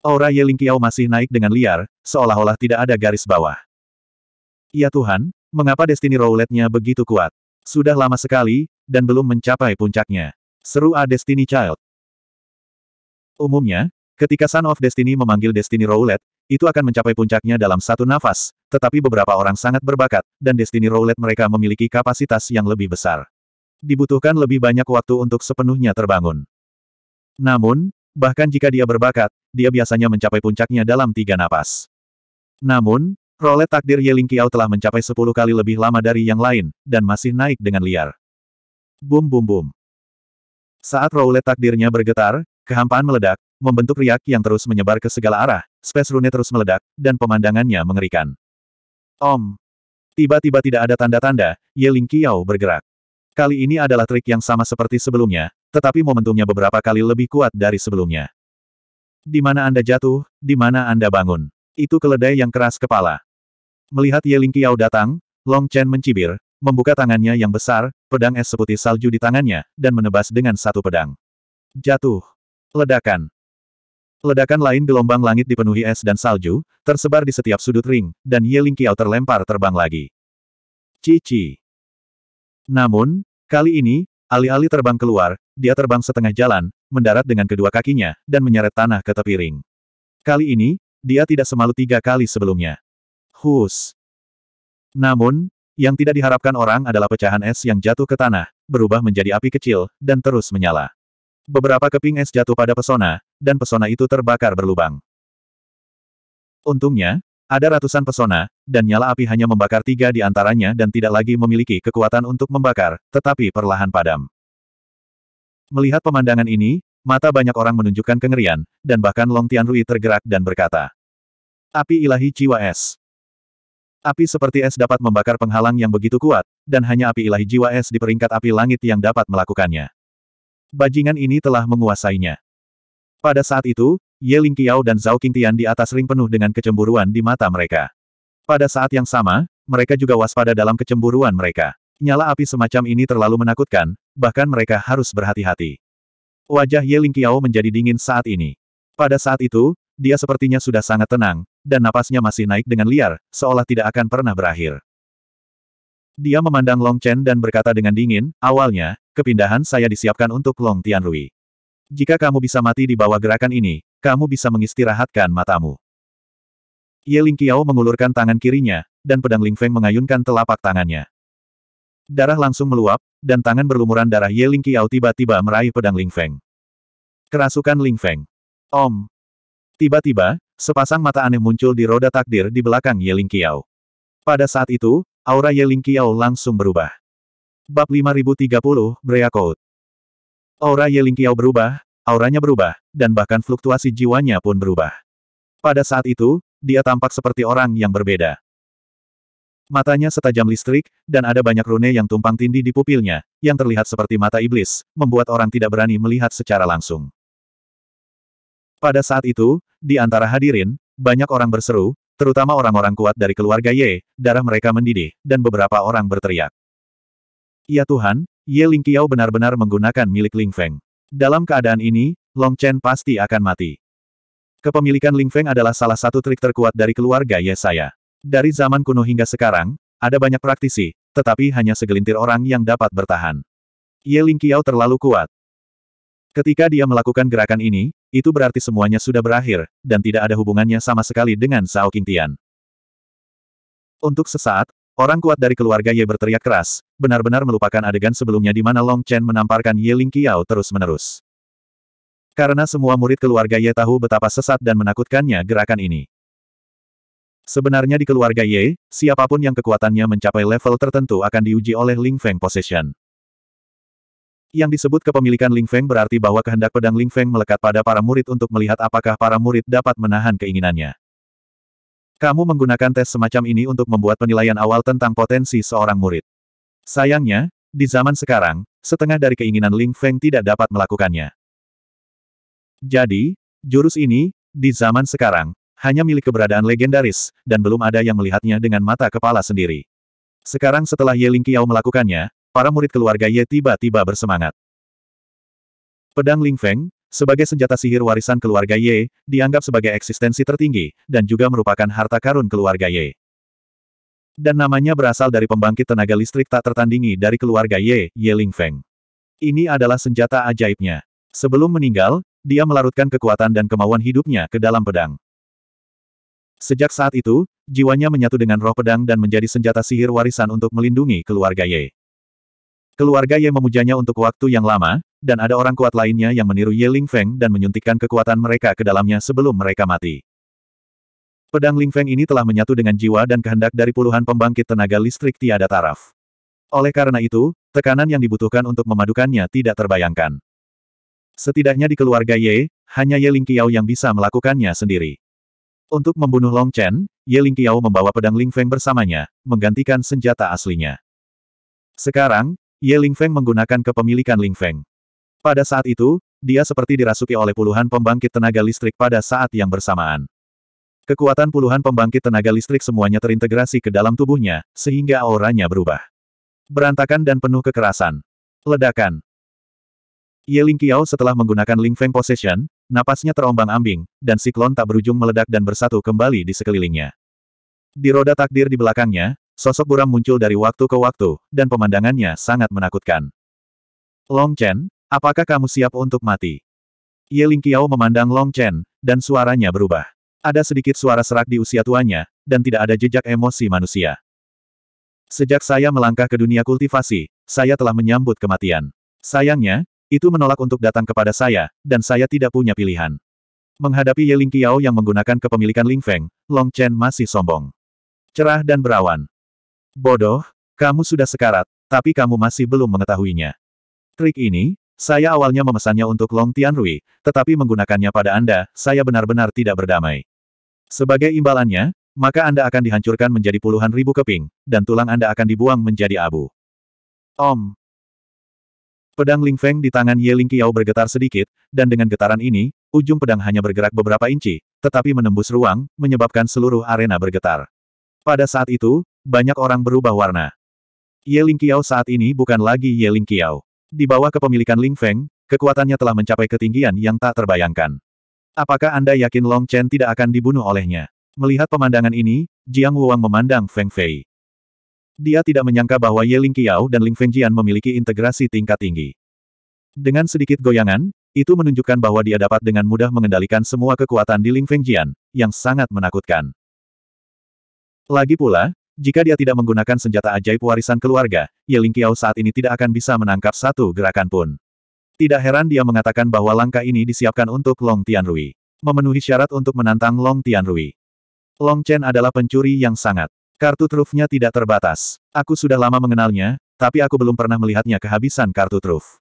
Aura Qiao masih naik dengan liar, seolah-olah tidak ada garis bawah. Ya Tuhan, mengapa destiny roulette-nya begitu kuat? Sudah lama sekali, dan belum mencapai puncaknya. Seru A ah, Destiny Child. Umumnya, ketika Son of Destiny memanggil Destiny Roulette, itu akan mencapai puncaknya dalam satu nafas, tetapi beberapa orang sangat berbakat, dan Destiny Roulette mereka memiliki kapasitas yang lebih besar. Dibutuhkan lebih banyak waktu untuk sepenuhnya terbangun. Namun, Bahkan jika dia berbakat, dia biasanya mencapai puncaknya dalam tiga napas. Namun, rolet takdir Yeling Qiao telah mencapai sepuluh kali lebih lama dari yang lain, dan masih naik dengan liar. Bum bum bum. Saat rolet takdirnya bergetar, kehampaan meledak, membentuk riak yang terus menyebar ke segala arah, space rune terus meledak, dan pemandangannya mengerikan. Om. Tiba-tiba tidak ada tanda-tanda, Yeling Qiao bergerak. Kali ini adalah trik yang sama seperti sebelumnya, tetapi momentumnya beberapa kali lebih kuat dari sebelumnya. Di mana Anda jatuh, di mana Anda bangun. Itu keledai yang keras kepala. Melihat Ling Kiao datang, Long Chen mencibir, membuka tangannya yang besar, pedang es seputih salju di tangannya, dan menebas dengan satu pedang. Jatuh. Ledakan. Ledakan lain gelombang langit dipenuhi es dan salju, tersebar di setiap sudut ring, dan Ling Kiao terlempar terbang lagi. Cici. Namun, kali ini, alih-alih terbang keluar, dia terbang setengah jalan, mendarat dengan kedua kakinya, dan menyeret tanah ke tepi ring. Kali ini, dia tidak semalu tiga kali sebelumnya. Hus. Namun, yang tidak diharapkan orang adalah pecahan es yang jatuh ke tanah, berubah menjadi api kecil, dan terus menyala. Beberapa keping es jatuh pada pesona, dan pesona itu terbakar berlubang. Untungnya, ada ratusan pesona, dan nyala api hanya membakar tiga di antaranya dan tidak lagi memiliki kekuatan untuk membakar, tetapi perlahan padam. Melihat pemandangan ini, mata banyak orang menunjukkan kengerian, dan bahkan Long Tianrui tergerak dan berkata, Api ilahi jiwa es. Api seperti es dapat membakar penghalang yang begitu kuat, dan hanya api ilahi jiwa es di peringkat api langit yang dapat melakukannya. Bajingan ini telah menguasainya. Pada saat itu, Ye Ling Qiao dan Zhao Qingtian di atas ring penuh dengan kecemburuan di mata mereka. Pada saat yang sama, mereka juga waspada dalam kecemburuan mereka. Nyala api semacam ini terlalu menakutkan, bahkan mereka harus berhati-hati. Wajah Ye Lingqiao menjadi dingin saat ini. Pada saat itu, dia sepertinya sudah sangat tenang, dan napasnya masih naik dengan liar, seolah tidak akan pernah berakhir. Dia memandang Long Chen dan berkata dengan dingin, awalnya, kepindahan saya disiapkan untuk Long Tianrui. Jika kamu bisa mati di bawah gerakan ini, kamu bisa mengistirahatkan matamu. Ye Lingqiao mengulurkan tangan kirinya, dan pedang Ling Feng mengayunkan telapak tangannya. Darah langsung meluap, dan tangan berlumuran darah Ye Ling Qiao tiba-tiba meraih pedang Ling Feng. Kerasukan Ling Feng. Om. Tiba-tiba, sepasang mata aneh muncul di roda takdir di belakang Ye Ling Qiao. Pada saat itu, aura Ye Ling Qiao langsung berubah. Bab 5030, Brea Code. Aura Ye Ling Qiao berubah, auranya berubah, dan bahkan fluktuasi jiwanya pun berubah. Pada saat itu, dia tampak seperti orang yang berbeda. Matanya setajam listrik, dan ada banyak rune yang tumpang tindih di pupilnya, yang terlihat seperti mata iblis, membuat orang tidak berani melihat secara langsung. Pada saat itu, di antara hadirin, banyak orang berseru, terutama orang-orang kuat dari keluarga Ye, darah mereka mendidih, dan beberapa orang berteriak. Ya Tuhan, Ye Ling Lingqiao benar-benar menggunakan milik Ling Feng. Dalam keadaan ini, Long Chen pasti akan mati. Kepemilikan Ling Feng adalah salah satu trik terkuat dari keluarga Ye saya. Dari zaman kuno hingga sekarang, ada banyak praktisi, tetapi hanya segelintir orang yang dapat bertahan. Ye Ling Qiao terlalu kuat. Ketika dia melakukan gerakan ini, itu berarti semuanya sudah berakhir, dan tidak ada hubungannya sama sekali dengan Sao King Untuk sesaat, orang kuat dari keluarga Ye berteriak keras, benar-benar melupakan adegan sebelumnya di mana Long Chen menamparkan Ye Ling Qiao terus-menerus. Karena semua murid keluarga Ye tahu betapa sesat dan menakutkannya gerakan ini. Sebenarnya di keluarga Ye, siapapun yang kekuatannya mencapai level tertentu akan diuji oleh Ling Feng Possession. Yang disebut kepemilikan Ling Feng berarti bahwa kehendak pedang Ling Feng melekat pada para murid untuk melihat apakah para murid dapat menahan keinginannya. Kamu menggunakan tes semacam ini untuk membuat penilaian awal tentang potensi seorang murid. Sayangnya, di zaman sekarang, setengah dari keinginan Ling Feng tidak dapat melakukannya. Jadi, jurus ini, di zaman sekarang, hanya milik keberadaan legendaris, dan belum ada yang melihatnya dengan mata kepala sendiri. Sekarang setelah Ye Lingqiao melakukannya, para murid keluarga Ye tiba-tiba bersemangat. Pedang Ling Feng, sebagai senjata sihir warisan keluarga Ye, dianggap sebagai eksistensi tertinggi, dan juga merupakan harta karun keluarga Ye. Dan namanya berasal dari pembangkit tenaga listrik tak tertandingi dari keluarga Ye, Ye Feng. Ini adalah senjata ajaibnya. Sebelum meninggal, dia melarutkan kekuatan dan kemauan hidupnya ke dalam pedang. Sejak saat itu, jiwanya menyatu dengan roh pedang dan menjadi senjata sihir warisan untuk melindungi keluarga Ye. Keluarga Ye memujanya untuk waktu yang lama, dan ada orang kuat lainnya yang meniru Ye Ling Feng dan menyuntikkan kekuatan mereka ke dalamnya sebelum mereka mati. Pedang Ling Feng ini telah menyatu dengan jiwa dan kehendak dari puluhan pembangkit tenaga listrik tiada taraf. Oleh karena itu, tekanan yang dibutuhkan untuk memadukannya tidak terbayangkan. Setidaknya di keluarga Ye, hanya Ye Ling Qiao yang bisa melakukannya sendiri. Untuk membunuh Long Chen, Ye Lingqiao membawa pedang Ling Feng bersamanya, menggantikan senjata aslinya. Sekarang, Ye Ling Feng menggunakan kepemilikan Ling Feng. Pada saat itu, dia seperti dirasuki oleh puluhan pembangkit tenaga listrik pada saat yang bersamaan. Kekuatan puluhan pembangkit tenaga listrik semuanya terintegrasi ke dalam tubuhnya, sehingga auranya berubah. Berantakan dan penuh kekerasan. Ledakan. Ye Lingqiao setelah menggunakan Ling Feng Possession, Napasnya terombang-ambing, dan siklon tak berujung meledak dan bersatu kembali di sekelilingnya. Di roda takdir di belakangnya, sosok buram muncul dari waktu ke waktu, dan pemandangannya sangat menakutkan. Long Chen, apakah kamu siap untuk mati? Ye Lingqiao memandang Long Chen, dan suaranya berubah. Ada sedikit suara serak di usia tuanya, dan tidak ada jejak emosi manusia. Sejak saya melangkah ke dunia kultivasi, saya telah menyambut kematian. Sayangnya, itu menolak untuk datang kepada saya, dan saya tidak punya pilihan. Menghadapi Ye Ling Qiao yang menggunakan kepemilikan Ling Feng, Long Chen masih sombong. Cerah dan berawan. Bodoh, kamu sudah sekarat, tapi kamu masih belum mengetahuinya. Trik ini, saya awalnya memesannya untuk Long Tianrui, tetapi menggunakannya pada Anda, saya benar-benar tidak berdamai. Sebagai imbalannya, maka Anda akan dihancurkan menjadi puluhan ribu keping, dan tulang Anda akan dibuang menjadi abu. Om, Pedang Ling Feng di tangan Ye Ling Qiao bergetar sedikit, dan dengan getaran ini, ujung pedang hanya bergerak beberapa inci, tetapi menembus ruang, menyebabkan seluruh arena bergetar. Pada saat itu, banyak orang berubah warna. Ye Ling Qiao saat ini bukan lagi Ye Ling Qiao. Di bawah kepemilikan Ling Feng, kekuatannya telah mencapai ketinggian yang tak terbayangkan. Apakah Anda yakin Long Chen tidak akan dibunuh olehnya? Melihat pemandangan ini, Jiang Wuang memandang Feng Fei. Dia tidak menyangka bahwa Ye Ling Qiao dan Ling Fengjian memiliki integrasi tingkat tinggi. Dengan sedikit goyangan, itu menunjukkan bahwa dia dapat dengan mudah mengendalikan semua kekuatan di Ling Fengjian, yang sangat menakutkan. Lagi pula, jika dia tidak menggunakan senjata ajaib warisan keluarga, Ye Ling Qiao saat ini tidak akan bisa menangkap satu gerakan pun. Tidak heran dia mengatakan bahwa langkah ini disiapkan untuk Long Tianrui. Memenuhi syarat untuk menantang Long Tianrui. Long Chen adalah pencuri yang sangat Kartu trufnya tidak terbatas. Aku sudah lama mengenalnya, tapi aku belum pernah melihatnya kehabisan kartu truf.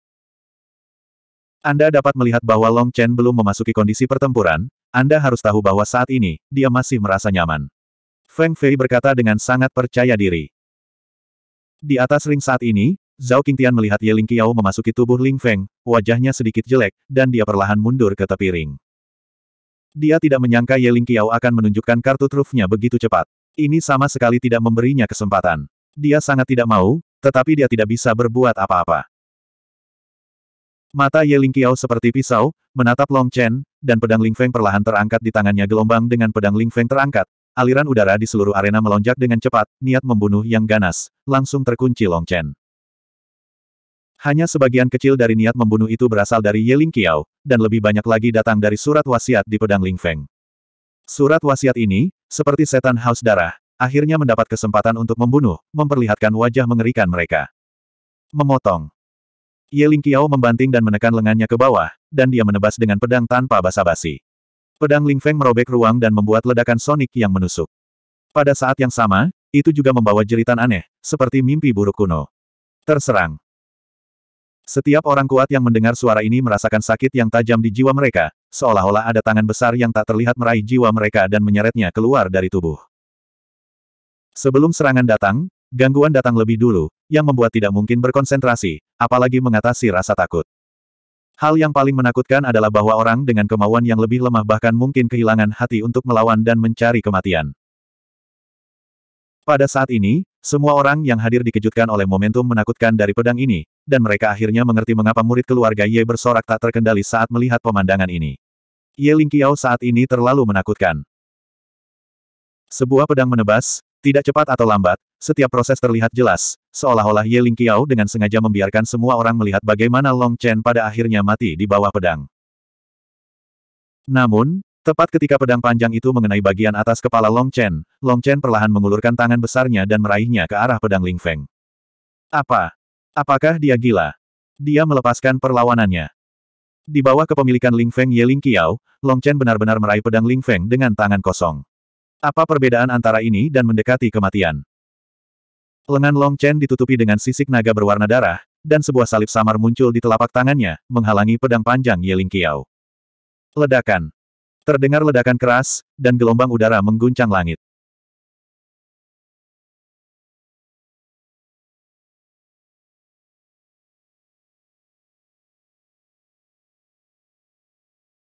Anda dapat melihat bahwa Long Chen belum memasuki kondisi pertempuran, Anda harus tahu bahwa saat ini, dia masih merasa nyaman. Feng Fei berkata dengan sangat percaya diri. Di atas ring saat ini, Zhao Qingtian melihat Ye Ling Qiao memasuki tubuh Ling Feng, wajahnya sedikit jelek, dan dia perlahan mundur ke tepi ring. Dia tidak menyangka Ye Ling Qiao akan menunjukkan kartu trufnya begitu cepat. Ini sama sekali tidak memberinya kesempatan. Dia sangat tidak mau, tetapi dia tidak bisa berbuat apa-apa. Mata Ye Ling Qiao seperti pisau, menatap Long Chen, dan pedang Ling Feng perlahan terangkat di tangannya gelombang dengan pedang Ling Feng terangkat. Aliran udara di seluruh arena melonjak dengan cepat, niat membunuh yang ganas, langsung terkunci Long Chen. Hanya sebagian kecil dari niat membunuh itu berasal dari Ye Ling Qiao, dan lebih banyak lagi datang dari surat wasiat di pedang Ling Feng. Surat wasiat ini, seperti setan haus darah, akhirnya mendapat kesempatan untuk membunuh, memperlihatkan wajah mengerikan mereka. Memotong. Ye Qiao membanting dan menekan lengannya ke bawah, dan dia menebas dengan pedang tanpa basa-basi. Pedang Ling Feng merobek ruang dan membuat ledakan sonik yang menusuk. Pada saat yang sama, itu juga membawa jeritan aneh, seperti mimpi buruk kuno. Terserang. Setiap orang kuat yang mendengar suara ini merasakan sakit yang tajam di jiwa mereka, seolah-olah ada tangan besar yang tak terlihat meraih jiwa mereka dan menyeretnya keluar dari tubuh. Sebelum serangan datang, gangguan datang lebih dulu, yang membuat tidak mungkin berkonsentrasi, apalagi mengatasi rasa takut. Hal yang paling menakutkan adalah bahwa orang dengan kemauan yang lebih lemah bahkan mungkin kehilangan hati untuk melawan dan mencari kematian. Pada saat ini, semua orang yang hadir dikejutkan oleh momentum menakutkan dari pedang ini, dan mereka akhirnya mengerti mengapa murid keluarga Ye bersorak tak terkendali saat melihat pemandangan ini. Ye Qiao saat ini terlalu menakutkan. Sebuah pedang menebas, tidak cepat atau lambat, setiap proses terlihat jelas, seolah-olah Ye Qiao dengan sengaja membiarkan semua orang melihat bagaimana Long Chen pada akhirnya mati di bawah pedang. Namun, tepat ketika pedang panjang itu mengenai bagian atas kepala Long Chen, Long Chen perlahan mengulurkan tangan besarnya dan meraihnya ke arah pedang Ling Feng. Apa? Apakah dia gila? Dia melepaskan perlawanannya. Di bawah kepemilikan Ling Feng Yeling Qiao, Long Chen benar-benar meraih pedang Ling Feng dengan tangan kosong. Apa perbedaan antara ini dan mendekati kematian? Lengan Long Chen ditutupi dengan sisik naga berwarna darah, dan sebuah salib samar muncul di telapak tangannya, menghalangi pedang panjang Yeling Qiao. Ledakan. Terdengar ledakan keras, dan gelombang udara mengguncang langit.